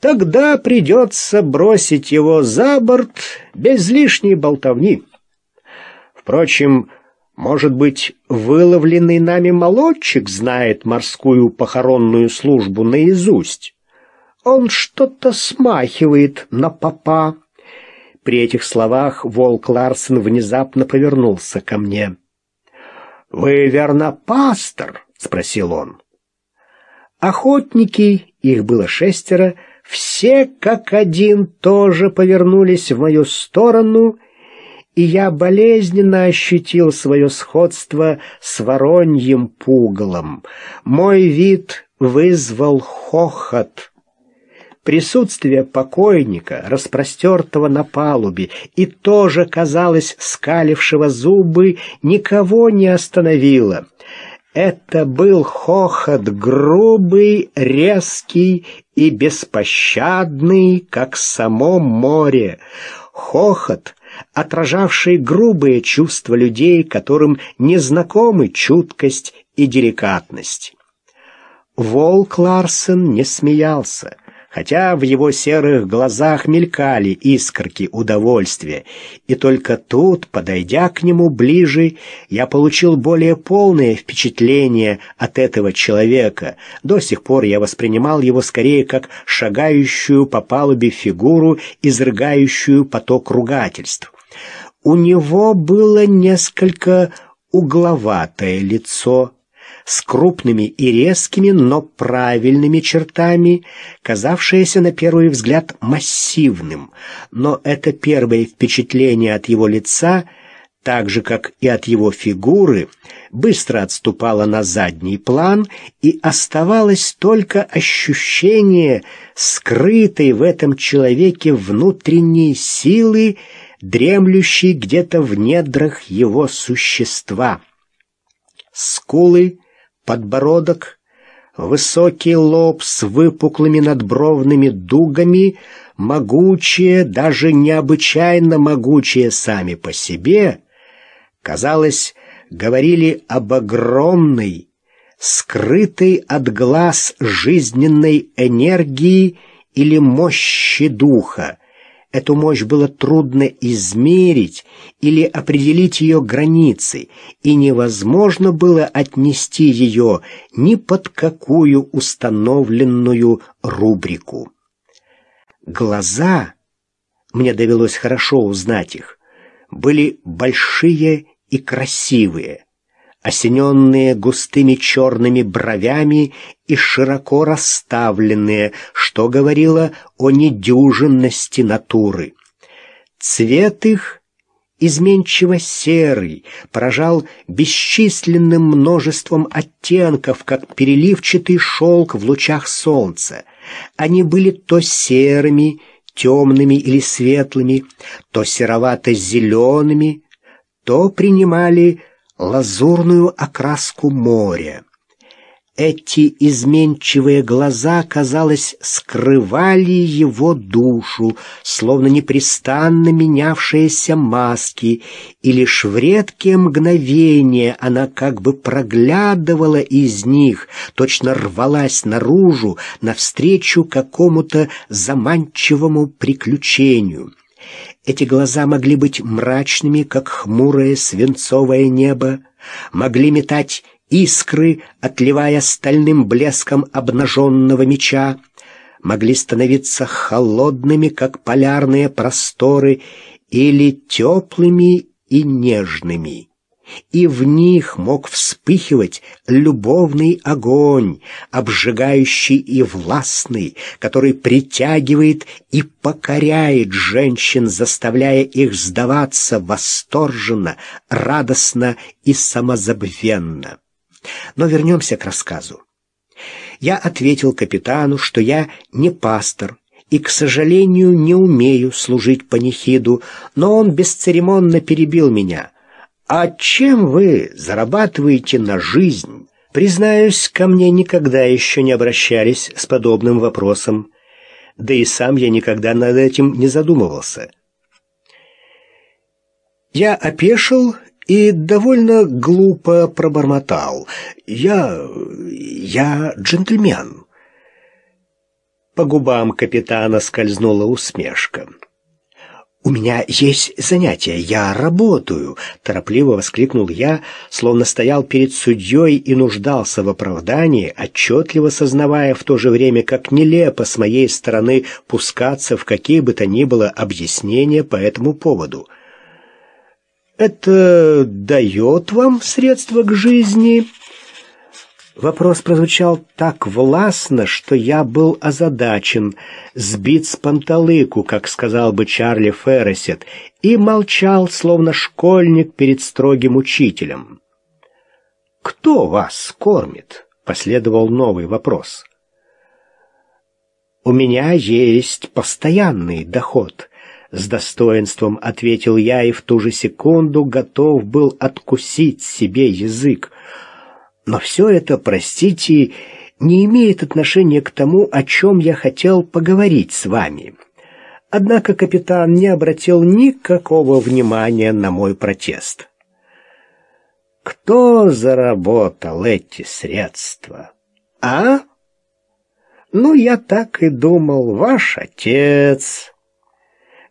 «Тогда придется бросить его за борт без лишней болтовни». Впрочем, может быть, выловленный нами молодчик знает морскую похоронную службу наизусть? Он что-то смахивает на папа. При этих словах волк Ларсен внезапно повернулся ко мне. «Вы, верно, пастор?» — спросил он. Охотники, их было шестеро, все как один тоже повернулись в мою сторону и я болезненно ощутил свое сходство с вороньим пугалом. Мой вид вызвал хохот. Присутствие покойника, распростертого на палубе и тоже, казалось, скалившего зубы, никого не остановило. Это был хохот грубый, резкий и беспощадный, как само море. Хохот — отражавший грубые чувства людей, которым не знакомы чуткость и деликатность. Волк Ларсен не смеялся хотя в его серых глазах мелькали искорки удовольствия, и только тут, подойдя к нему ближе, я получил более полное впечатление от этого человека. До сих пор я воспринимал его скорее как шагающую по палубе фигуру, изрыгающую поток ругательств. У него было несколько угловатое лицо, с крупными и резкими, но правильными чертами, казавшееся на первый взгляд массивным, но это первое впечатление от его лица, так же как и от его фигуры, быстро отступало на задний план и оставалось только ощущение скрытой в этом человеке внутренней силы, дремлющей где-то в недрах его существа скулы, подбородок, высокий лоб с выпуклыми надбровными дугами, могучие, даже необычайно могучие сами по себе, казалось, говорили об огромной, скрытой от глаз жизненной энергии или мощи духа, Эту мощь было трудно измерить или определить ее границы, и невозможно было отнести ее ни под какую установленную рубрику. Глаза, мне довелось хорошо узнать их, были большие и красивые, осененные густыми черными бровями и широко расставленные, что говорило о недюжинности натуры. Цвет их изменчиво серый, поражал бесчисленным множеством оттенков, как переливчатый шелк в лучах солнца. Они были то серыми, темными или светлыми, то серовато-зелеными, то принимали лазурную окраску моря. Эти изменчивые глаза, казалось, скрывали его душу, словно непрестанно менявшиеся маски, и лишь в редкие мгновения она как бы проглядывала из них, точно рвалась наружу, навстречу какому-то заманчивому приключению. Эти глаза могли быть мрачными, как хмурое свинцовое небо, могли метать искры, отливая стальным блеском обнаженного меча, могли становиться холодными, как полярные просторы, или теплыми и нежными и в них мог вспыхивать любовный огонь, обжигающий и властный, который притягивает и покоряет женщин, заставляя их сдаваться восторженно, радостно и самозабвенно. Но вернемся к рассказу. Я ответил капитану, что я не пастор, и, к сожалению, не умею служить панихиду, но он бесцеремонно перебил меня. «А чем вы зарабатываете на жизнь?» Признаюсь, ко мне никогда еще не обращались с подобным вопросом, да и сам я никогда над этим не задумывался. Я опешил и довольно глупо пробормотал. «Я... я джентльмен». По губам капитана скользнула усмешка. «У меня есть занятие, я работаю!» — торопливо воскликнул я, словно стоял перед судьей и нуждался в оправдании, отчетливо сознавая в то же время, как нелепо с моей стороны пускаться в какие бы то ни было объяснения по этому поводу. «Это дает вам средства к жизни?» Вопрос прозвучал так властно, что я был озадачен, сбит с панталыку, как сказал бы Чарли Ферресет, и молчал, словно школьник перед строгим учителем. «Кто вас кормит?» — последовал новый вопрос. «У меня есть постоянный доход», — с достоинством ответил я и в ту же секунду готов был откусить себе язык. Но все это, простите, не имеет отношения к тому, о чем я хотел поговорить с вами. Однако капитан не обратил никакого внимания на мой протест. Кто заработал эти средства? А? Ну, я так и думал, ваш отец.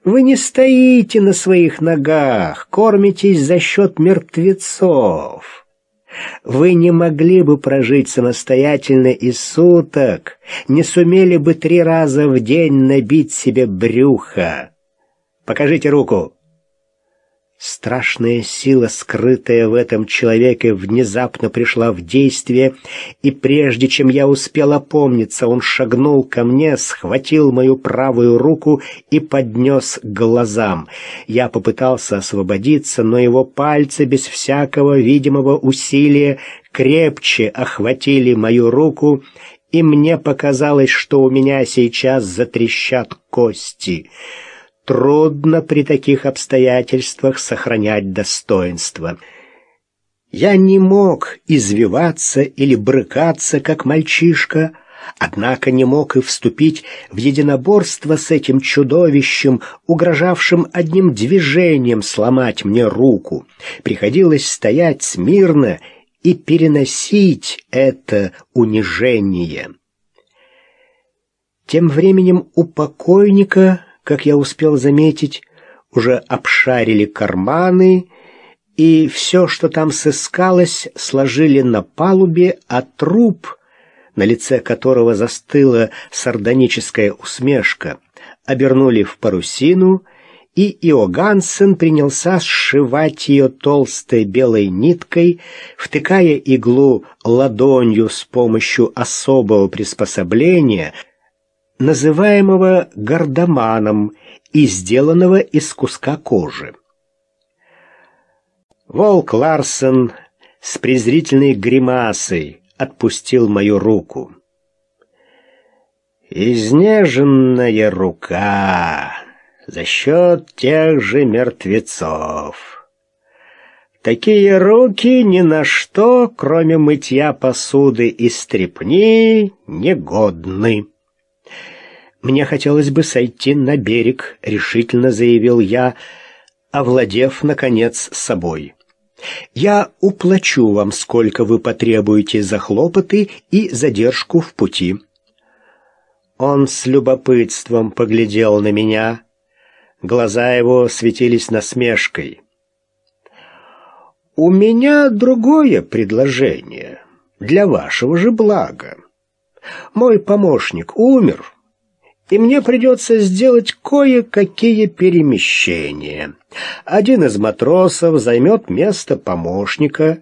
Вы не стоите на своих ногах, кормитесь за счет мертвецов. Вы не могли бы прожить самостоятельно и суток, не сумели бы три раза в день набить себе брюхо. Покажите руку. Страшная сила, скрытая в этом человеке, внезапно пришла в действие, и прежде чем я успел опомниться, он шагнул ко мне, схватил мою правую руку и поднес к глазам. Я попытался освободиться, но его пальцы без всякого видимого усилия крепче охватили мою руку, и мне показалось, что у меня сейчас затрещат кости» трудно при таких обстоятельствах сохранять достоинство. Я не мог извиваться или брыкаться, как мальчишка, однако не мог и вступить в единоборство с этим чудовищем, угрожавшим одним движением сломать мне руку. Приходилось стоять смирно и переносить это унижение. Тем временем у покойника как я успел заметить, уже обшарили карманы и все, что там сыскалось, сложили на палубе, а труп, на лице которого застыла сардоническая усмешка, обернули в парусину, и Иогансен принялся сшивать ее толстой белой ниткой, втыкая иглу ладонью с помощью особого приспособления — называемого гардоманом и сделанного из куска кожи. Волк Ларсон с презрительной гримасой отпустил мою руку. «Изнеженная рука за счет тех же мертвецов. Такие руки ни на что, кроме мытья посуды и стрепни, негодны». «Мне хотелось бы сойти на берег», — решительно заявил я, овладев, наконец, собой. «Я уплачу вам, сколько вы потребуете за хлопоты и задержку в пути». Он с любопытством поглядел на меня. Глаза его светились насмешкой. «У меня другое предложение, для вашего же блага. Мой помощник умер, и мне придется сделать кое-какие перемещения. Один из матросов займет место помощника,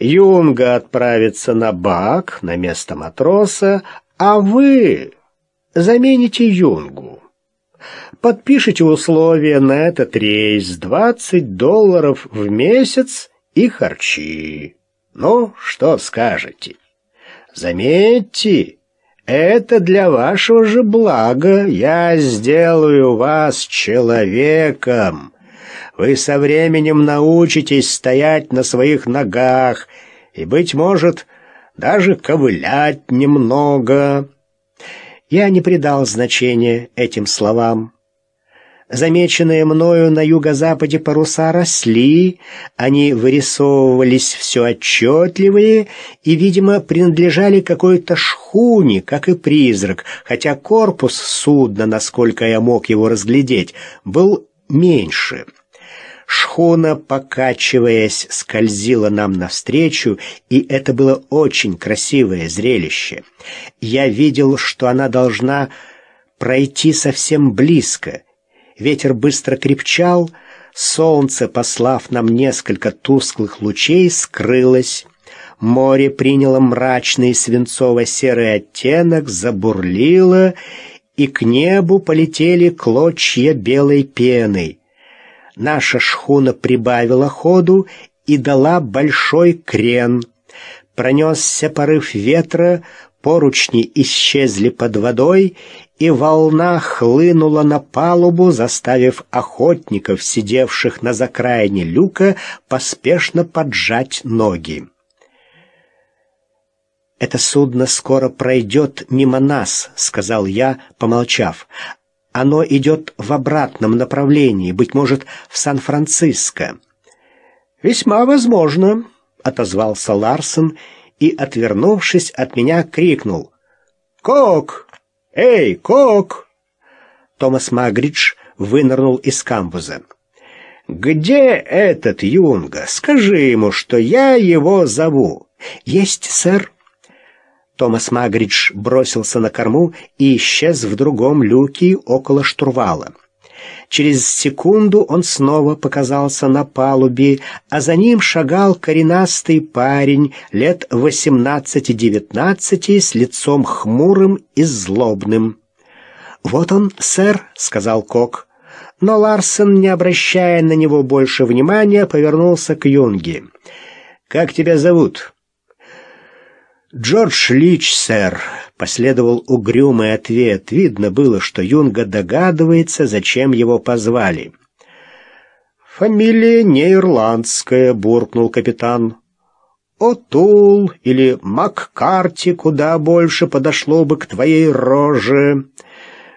Юнга отправится на бак на место матроса, а вы замените Юнгу. Подпишите условия на этот рейс 20 долларов в месяц и харчи. Ну, что скажете? Заметьте, это для вашего же блага. Я сделаю вас человеком. Вы со временем научитесь стоять на своих ногах и, быть может, даже ковылять немного». Я не придал значения этим словам. Замеченные мною на юго-западе паруса росли, они вырисовывались все отчетливее и, видимо, принадлежали какой-то шхуне, как и призрак, хотя корпус судна, насколько я мог его разглядеть, был меньше. Шхуна, покачиваясь, скользила нам навстречу, и это было очень красивое зрелище. Я видел, что она должна пройти совсем близко, Ветер быстро крепчал, солнце, послав нам несколько тусклых лучей, скрылось. Море приняло мрачный свинцово-серый оттенок, забурлило, и к небу полетели клочья белой пены. Наша шхуна прибавила ходу и дала большой крен. Пронесся порыв ветра, поручни исчезли под водой, и волна хлынула на палубу, заставив охотников, сидевших на закраине люка, поспешно поджать ноги. «Это судно скоро пройдет мимо нас», — сказал я, помолчав. «Оно идет в обратном направлении, быть может, в Сан-Франциско». «Весьма возможно», — отозвался Ларсон и, отвернувшись от меня, крикнул. «Кок!» «Эй, Кок!» Томас Магридж вынырнул из камбуза. «Где этот юнга? Скажи ему, что я его зову». «Есть, сэр». Томас Магридж бросился на корму и исчез в другом люке около штурвала. Через секунду он снова показался на палубе, а за ним шагал коренастый парень лет восемнадцати-девятнадцати с лицом хмурым и злобным. «Вот он, сэр», — сказал Кок. Но Ларсон, не обращая на него больше внимания, повернулся к Юнге. «Как тебя зовут?» «Джордж Лич, сэр», — последовал угрюмый ответ. Видно было, что Юнга догадывается, зачем его позвали. «Фамилия не ирландская», — буркнул капитан. «Отул или Маккарти куда больше подошло бы к твоей роже.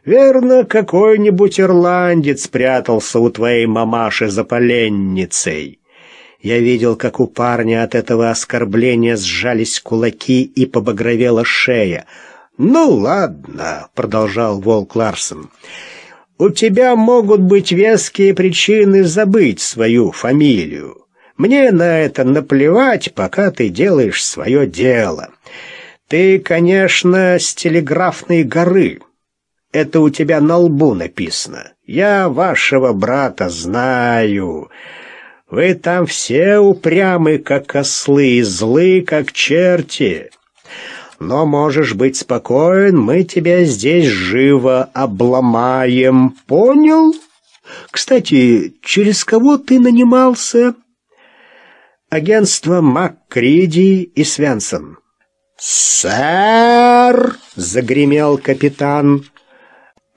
Верно, какой-нибудь ирландец спрятался у твоей мамаши за поленницей». Я видел, как у парня от этого оскорбления сжались кулаки и побагровела шея. «Ну ладно», — продолжал Волк Ларсон, — «у тебя могут быть веские причины забыть свою фамилию. Мне на это наплевать, пока ты делаешь свое дело. Ты, конечно, с телеграфной горы. Это у тебя на лбу написано. Я вашего брата знаю». Вы там все упрямы, как ослы, и злы, как черти. Но можешь быть спокоен, мы тебя здесь живо обломаем, понял? Кстати, через кого ты нанимался? Агентство МакКриди и Свенсон. «Сэр!» — загремел капитан.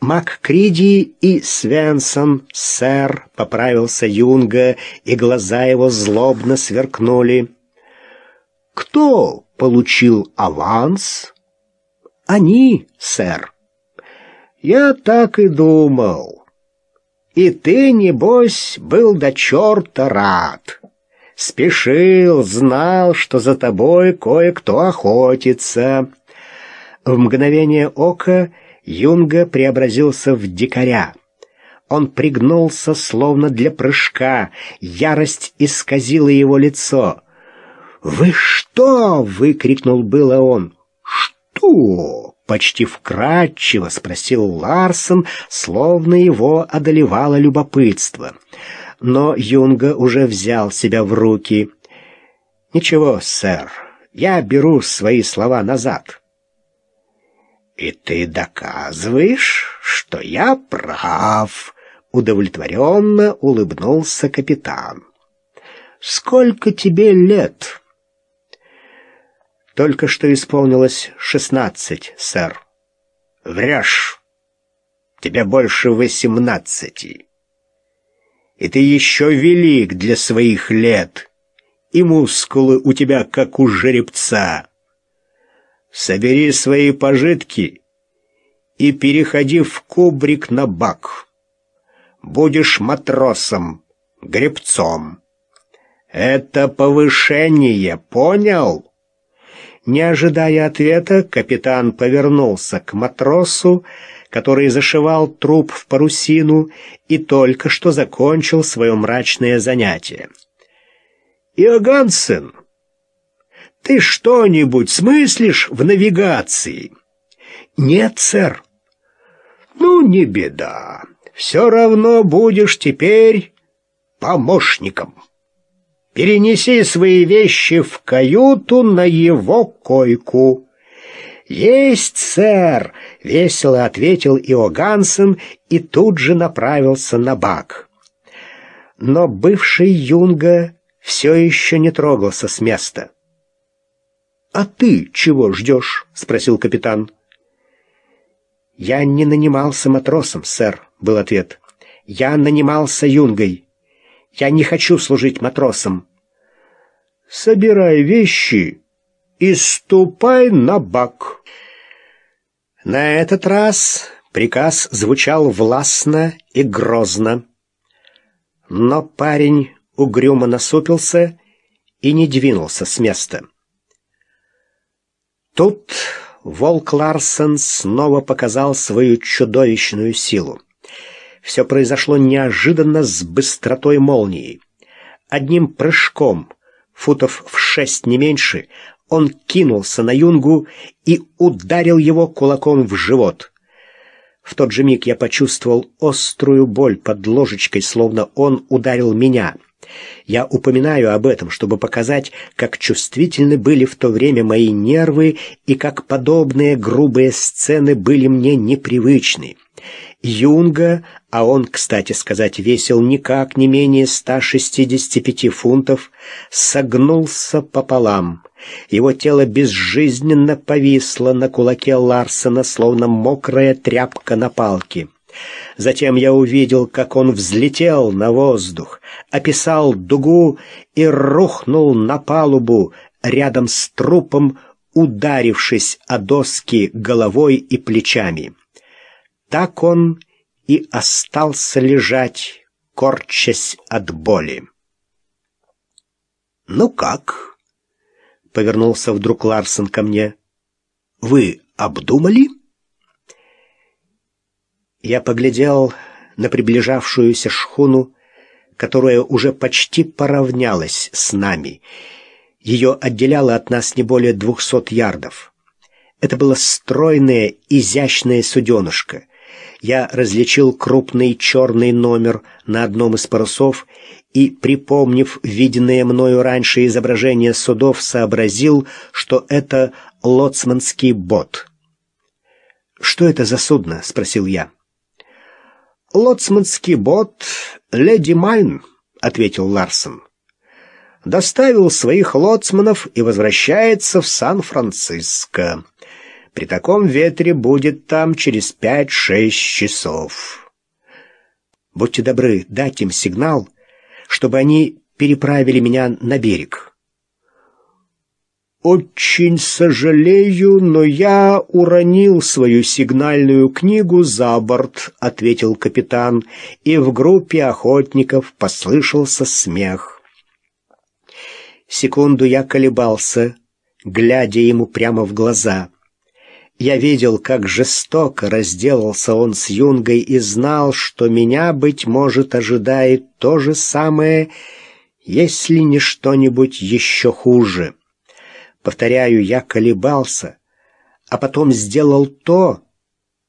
Маккриди и Свенсон, сэр, поправился Юнга, и глаза его злобно сверкнули. Кто получил аванс? Они, сэр. Я так и думал. И ты, небось, был до черта рад. Спешил, знал, что за тобой кое-кто охотится. В мгновение ока Юнга преобразился в дикаря. Он пригнулся, словно для прыжка. Ярость исказила его лицо. «Вы что?» — выкрикнул было он. «Что?» — почти вкрадчиво спросил Ларсон, словно его одолевало любопытство. Но Юнга уже взял себя в руки. «Ничего, сэр, я беру свои слова назад». «И ты доказываешь, что я прав», — удовлетворенно улыбнулся капитан. «Сколько тебе лет?» «Только что исполнилось шестнадцать, сэр». «Врешь! Тебе больше восемнадцати. И ты еще велик для своих лет, и мускулы у тебя, как у жеребца» собери свои пожитки и переходи в кубрик на бак. Будешь матросом, гребцом. Это повышение, понял?» Не ожидая ответа, капитан повернулся к матросу, который зашивал труп в парусину и только что закончил свое мрачное занятие. «Иогансен, ты что-нибудь смыслишь в навигации? Нет, сэр. Ну, не беда. Все равно будешь теперь помощником. Перенеси свои вещи в каюту на его койку. «Есть, сэр!» — весело ответил Иогансен и тут же направился на бак. Но бывший Юнга все еще не трогался с места. «А ты чего ждешь?» — спросил капитан. «Я не нанимался матросом, сэр», — был ответ. «Я нанимался юнгой. Я не хочу служить матросом». «Собирай вещи и ступай на бак». На этот раз приказ звучал властно и грозно. Но парень угрюмо насупился и не двинулся с места. Тут волк Ларсен снова показал свою чудовищную силу. Все произошло неожиданно с быстротой молнии. Одним прыжком, футов в шесть не меньше, он кинулся на Юнгу и ударил его кулаком в живот. В тот же миг я почувствовал острую боль под ложечкой, словно он ударил меня — я упоминаю об этом, чтобы показать, как чувствительны были в то время мои нервы и как подобные грубые сцены были мне непривычны. Юнга, а он, кстати сказать, весил никак не менее 165 фунтов, согнулся пополам. Его тело безжизненно повисло на кулаке Ларсена, словно мокрая тряпка на палке. Затем я увидел, как он взлетел на воздух, описал дугу и рухнул на палубу рядом с трупом, ударившись о доски головой и плечами. Так он и остался лежать, корчась от боли. «Ну как?» — повернулся вдруг Ларсон ко мне. «Вы обдумали?» Я поглядел на приближавшуюся шхуну, которая уже почти поравнялась с нами. Ее отделяло от нас не более двухсот ярдов. Это было стройное, изящное суденушка. Я различил крупный черный номер на одном из парусов и, припомнив виденное мною раньше изображение судов, сообразил, что это лоцманский бот. «Что это за судно?» — спросил я. «Лоцманский бот Леди Майн», — ответил Ларсон. «Доставил своих лоцманов и возвращается в Сан-Франциско. При таком ветре будет там через пять-шесть часов». «Будьте добры, дать им сигнал, чтобы они переправили меня на берег». «Очень сожалею, но я уронил свою сигнальную книгу за борт», — ответил капитан, и в группе охотников послышался смех. Секунду я колебался, глядя ему прямо в глаза. Я видел, как жестоко разделался он с Юнгой и знал, что меня, быть может, ожидает то же самое, если не что-нибудь еще хуже. Повторяю, я колебался, а потом сделал то,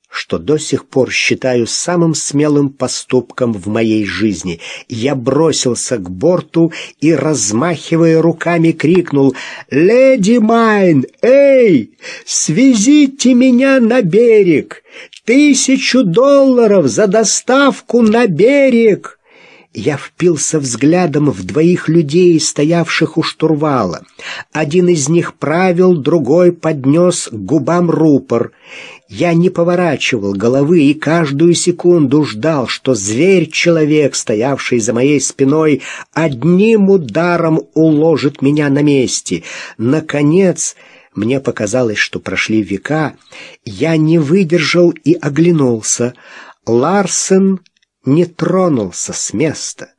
что до сих пор считаю самым смелым поступком в моей жизни. Я бросился к борту и, размахивая руками, крикнул «Леди Майн! Эй! Свезите меня на берег! Тысячу долларов за доставку на берег!» я впился взглядом в двоих людей, стоявших у штурвала. Один из них правил, другой поднес к губам рупор. Я не поворачивал головы и каждую секунду ждал, что зверь-человек, стоявший за моей спиной, одним ударом уложит меня на месте. Наконец... Мне показалось, что прошли века. Я не выдержал и оглянулся. Ларсен не тронулся с места.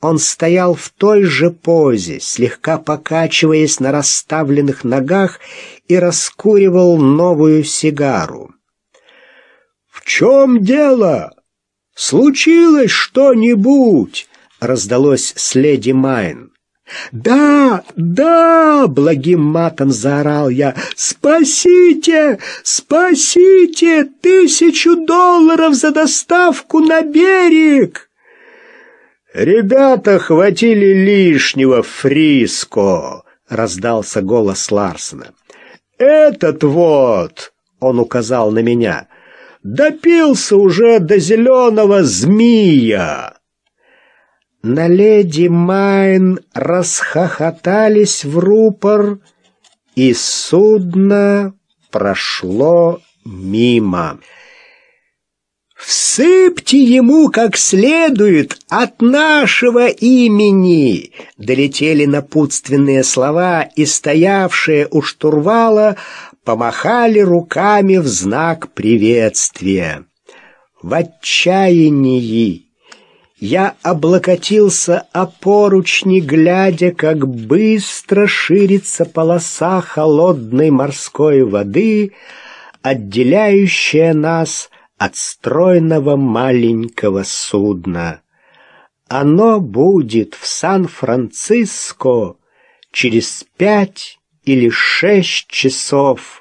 Он стоял в той же позе, слегка покачиваясь на расставленных ногах и раскуривал новую сигару. «В чем дело? Случилось что-нибудь?» — раздалось с леди Майн. «Да, да!» — благим матом заорал я. «Спасите! Спасите! Тысячу долларов за доставку на берег!» «Ребята хватили лишнего, Фриско!» — раздался голос Ларсена. «Этот вот!» — он указал на меня. «Допился уже до зеленого змея!» На леди Майн расхохотались в рупор, и судно прошло мимо. «Всыпьте ему как следует от нашего имени!» Долетели напутственные слова, и стоявшие у штурвала помахали руками в знак приветствия. В отчаянии я облокотился о поручни, глядя, как быстро ширится полоса холодной морской воды, отделяющая нас от стройного маленького судна. Оно будет в Сан-Франциско через пять или шесть часов.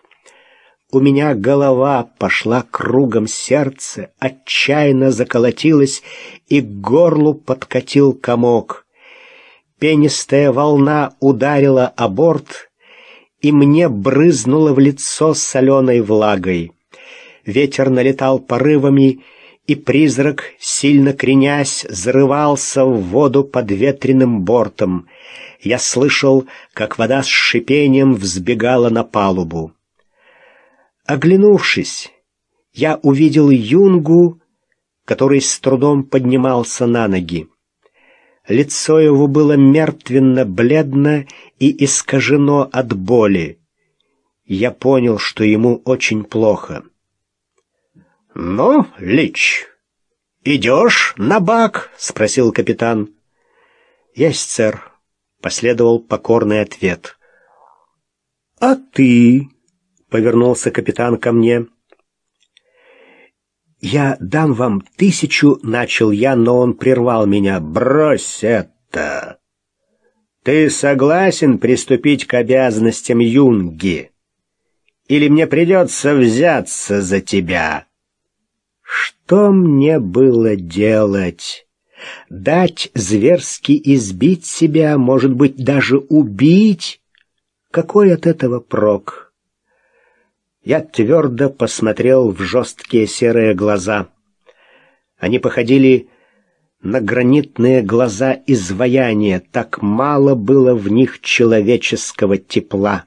У меня голова пошла кругом, сердце отчаянно заколотилось, и к горлу подкатил комок. Пенистая волна ударила о борт, и мне брызнула в лицо соленой влагой. Ветер налетал порывами, и призрак, сильно кренясь, зарывался в воду под ветреным бортом. Я слышал, как вода с шипением взбегала на палубу. Оглянувшись, я увидел Юнгу, который с трудом поднимался на ноги. Лицо его было мертвенно-бледно и искажено от боли. Я понял, что ему очень плохо. «Ну, Лич, идешь на бак?» — спросил капитан. «Есть, сэр», — последовал покорный ответ. «А ты?» — повернулся капитан ко мне. «Я дам вам тысячу», — начал я, но он прервал меня. «Брось это!» «Ты согласен приступить к обязанностям юнги? Или мне придется взяться за тебя?» Что мне было делать? Дать зверски избить себя, может быть, даже убить? Какой от этого прок?» Я твердо посмотрел в жесткие серые глаза. Они походили на гранитные глаза изваяния, так мало было в них человеческого тепла.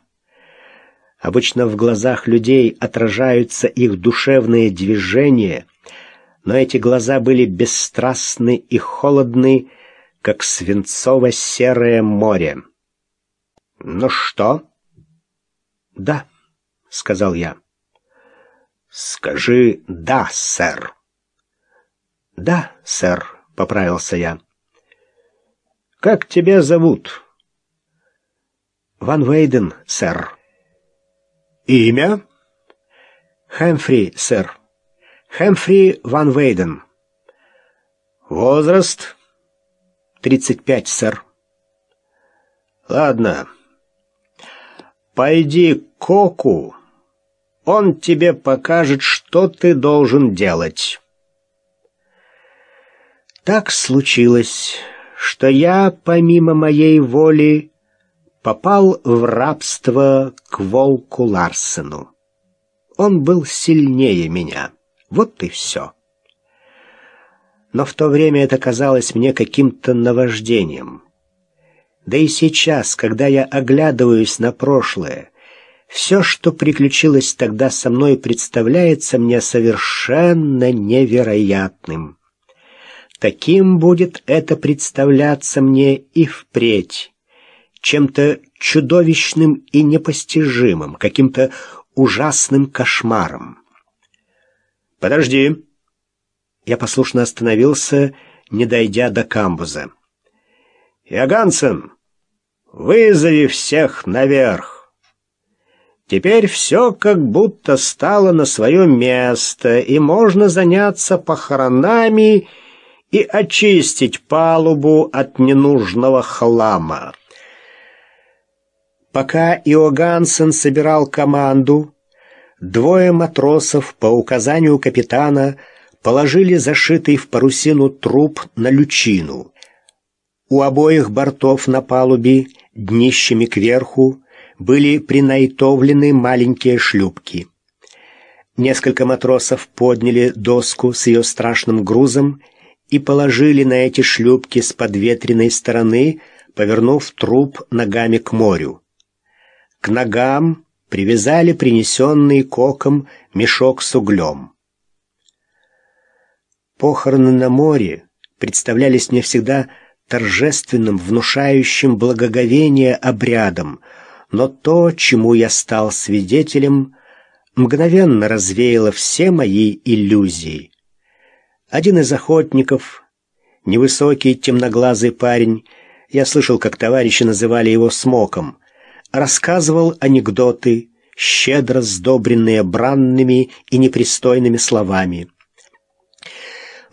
Обычно в глазах людей отражаются их душевные движения, но эти глаза были бесстрастны и холодны, как свинцово-серое море. «Ну что?» «Да», — сказал я. «Скажи «да, сэр». «Да, сэр», — поправился я. «Как тебя зовут?» «Ван Вейден, сэр». «Имя?» «Хэмфри, сэр. Хэмфри Ван Вейден». «Возраст?» «Тридцать пять, сэр». «Ладно». Пойди к Коку, он тебе покажет, что ты должен делать. Так случилось, что я, помимо моей воли, попал в рабство к волку Ларсену. Он был сильнее меня. Вот и все. Но в то время это казалось мне каким-то наваждением. Да и сейчас, когда я оглядываюсь на прошлое, все, что приключилось тогда со мной, представляется мне совершенно невероятным. Таким будет это представляться мне и впредь, чем-то чудовищным и непостижимым, каким-то ужасным кошмаром. «Подожди!» Я послушно остановился, не дойдя до камбуза. «Иогансен!» Вызови всех наверх!» Теперь все как будто стало на свое место, и можно заняться похоронами и очистить палубу от ненужного хлама. Пока Иогансен собирал команду, двое матросов по указанию капитана положили зашитый в парусину труп на лючину. У обоих бортов на палубе днищами кверху были принайтовлены маленькие шлюпки. Несколько матросов подняли доску с ее страшным грузом и положили на эти шлюпки с подветренной стороны, повернув труп ногами к морю. К ногам привязали принесенный коком мешок с углем. Похороны на море представлялись мне всегда торжественным, внушающим благоговение обрядом, но то, чему я стал свидетелем, мгновенно развеяло все мои иллюзии. Один из охотников, невысокий темноглазый парень, я слышал, как товарищи называли его «смоком», рассказывал анекдоты, щедро сдобренные бранными и непристойными словами.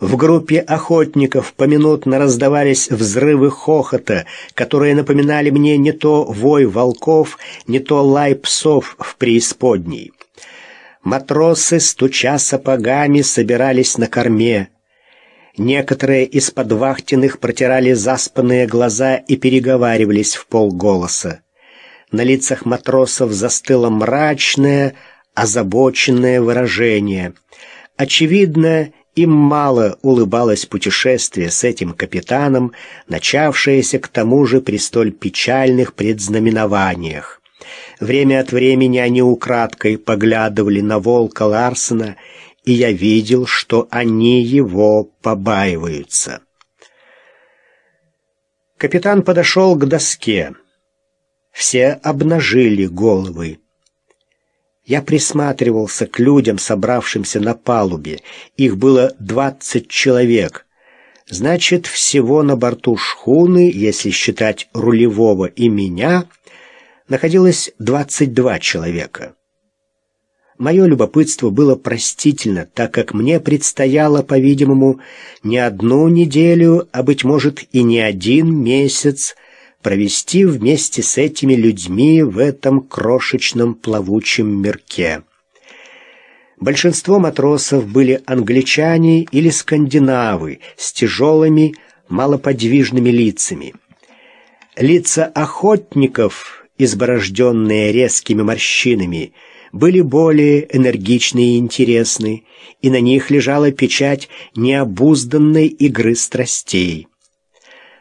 В группе охотников поминутно раздавались взрывы хохота, которые напоминали мне не то вой волков, не то лай псов в преисподней. Матросы, стуча сапогами, собирались на корме. Некоторые из подвахтенных протирали заспанные глаза и переговаривались в полголоса. На лицах матросов застыло мрачное, озабоченное выражение. Очевидно, им мало улыбалось путешествие с этим капитаном, начавшееся к тому же при столь печальных предзнаменованиях. Время от времени они украдкой поглядывали на волка Ларсена, и я видел, что они его побаиваются. Капитан подошел к доске. Все обнажили головы. Я присматривался к людям, собравшимся на палубе. Их было двадцать человек. Значит, всего на борту шхуны, если считать рулевого и меня, находилось двадцать два человека. Мое любопытство было простительно, так как мне предстояло, по-видимому, не одну неделю, а, быть может, и не один месяц провести вместе с этими людьми в этом крошечном плавучем мирке. Большинство матросов были англичане или скандинавы с тяжелыми, малоподвижными лицами. Лица охотников, изборожденные резкими морщинами, были более энергичны и интересны, и на них лежала печать необузданной игры страстей.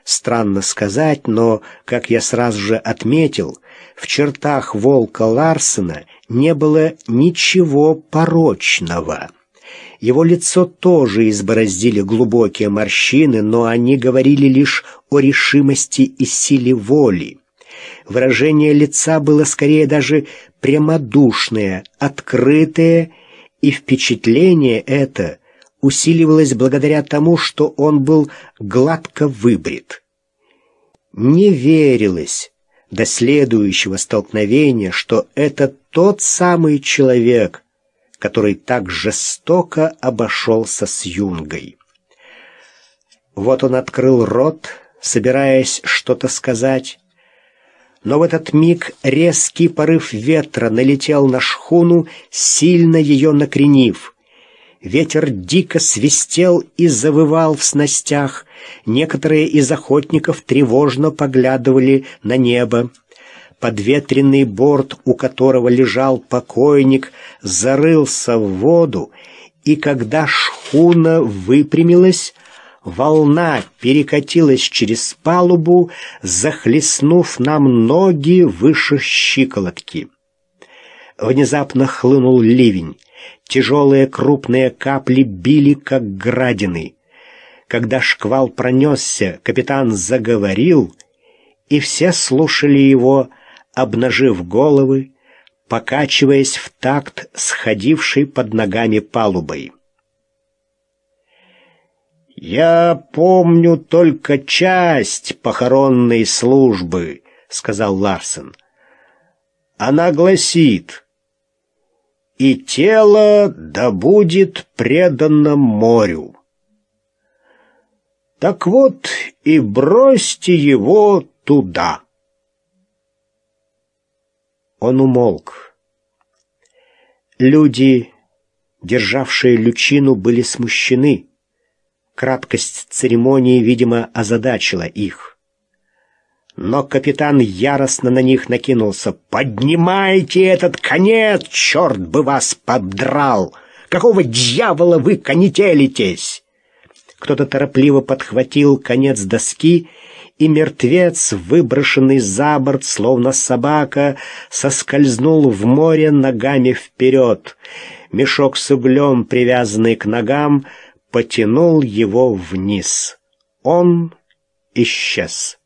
Странно сказать, но, как я сразу же отметил, в чертах волка Ларсена не было ничего порочного. Его лицо тоже избороздили глубокие морщины, но они говорили лишь о решимости и силе воли. Выражение лица было скорее даже прямодушное, открытое, и впечатление это усиливалось благодаря тому, что он был гладко выбрит. Не верилось до следующего столкновения, что это тот самый человек, который так жестоко обошелся с Юнгой. Вот он открыл рот, собираясь что-то сказать, но в этот миг резкий порыв ветра налетел на шхуну, сильно ее накренив — Ветер дико свистел и завывал в снастях. Некоторые из охотников тревожно поглядывали на небо. Подветренный борт, у которого лежал покойник, зарылся в воду, и когда шхуна выпрямилась, волна перекатилась через палубу, захлестнув нам ноги выше щиколотки. Внезапно хлынул ливень. Тяжелые крупные капли били, как градины. Когда шквал пронесся, капитан заговорил, и все слушали его, обнажив головы, покачиваясь в такт сходившей под ногами палубой. «Я помню только часть похоронной службы», — сказал Ларсен. «Она гласит...» и тело да будет предано морю. Так вот и бросьте его туда. Он умолк. Люди, державшие лючину, были смущены. Краткость церемонии, видимо, озадачила их но капитан яростно на них накинулся. «Поднимайте этот конец, черт бы вас подрал! Какого дьявола вы конетелитесь?» Кто-то торопливо подхватил конец доски, и мертвец, выброшенный за борт, словно собака, соскользнул в море ногами вперед. Мешок с углем, привязанный к ногам, потянул его вниз. Он исчез.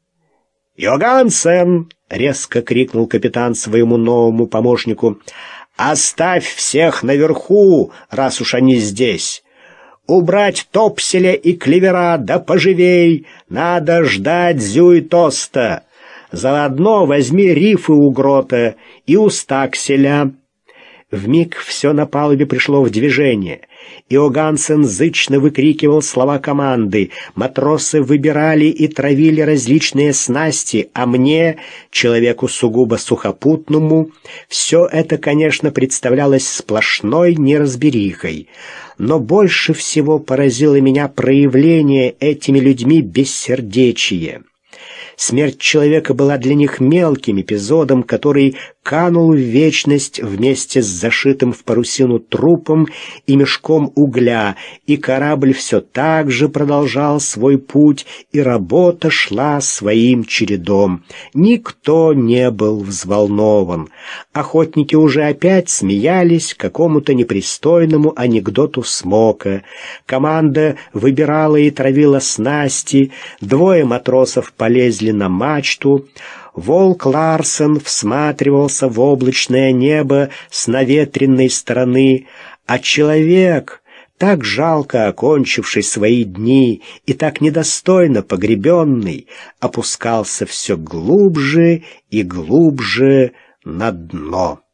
«Йогансен!» — резко крикнул капитан своему новому помощнику. «Оставь всех наверху, раз уж они здесь! Убрать топселя и клевера, да поживей! Надо ждать зюй-тоста! Заодно возьми рифы у грота и у стакселя!» Вмиг все на палубе пришло в движение — Иогансен зычно выкрикивал слова команды. Матросы выбирали и травили различные снасти, а мне, человеку сугубо сухопутному, все это, конечно, представлялось сплошной неразберихой. Но больше всего поразило меня проявление этими людьми бессердечия. Смерть человека была для них мелким эпизодом, который канул в вечность вместе с зашитым в парусину трупом и мешком угля, и корабль все так же продолжал свой путь, и работа шла своим чередом. Никто не был взволнован. Охотники уже опять смеялись какому-то непристойному анекдоту Смока. Команда выбирала и травила снасти, двое матросов полезли на мачту, волк Ларсон всматривался в облачное небо с наветренной стороны, а человек, так жалко окончивший свои дни и так недостойно погребенный, опускался все глубже и глубже на дно.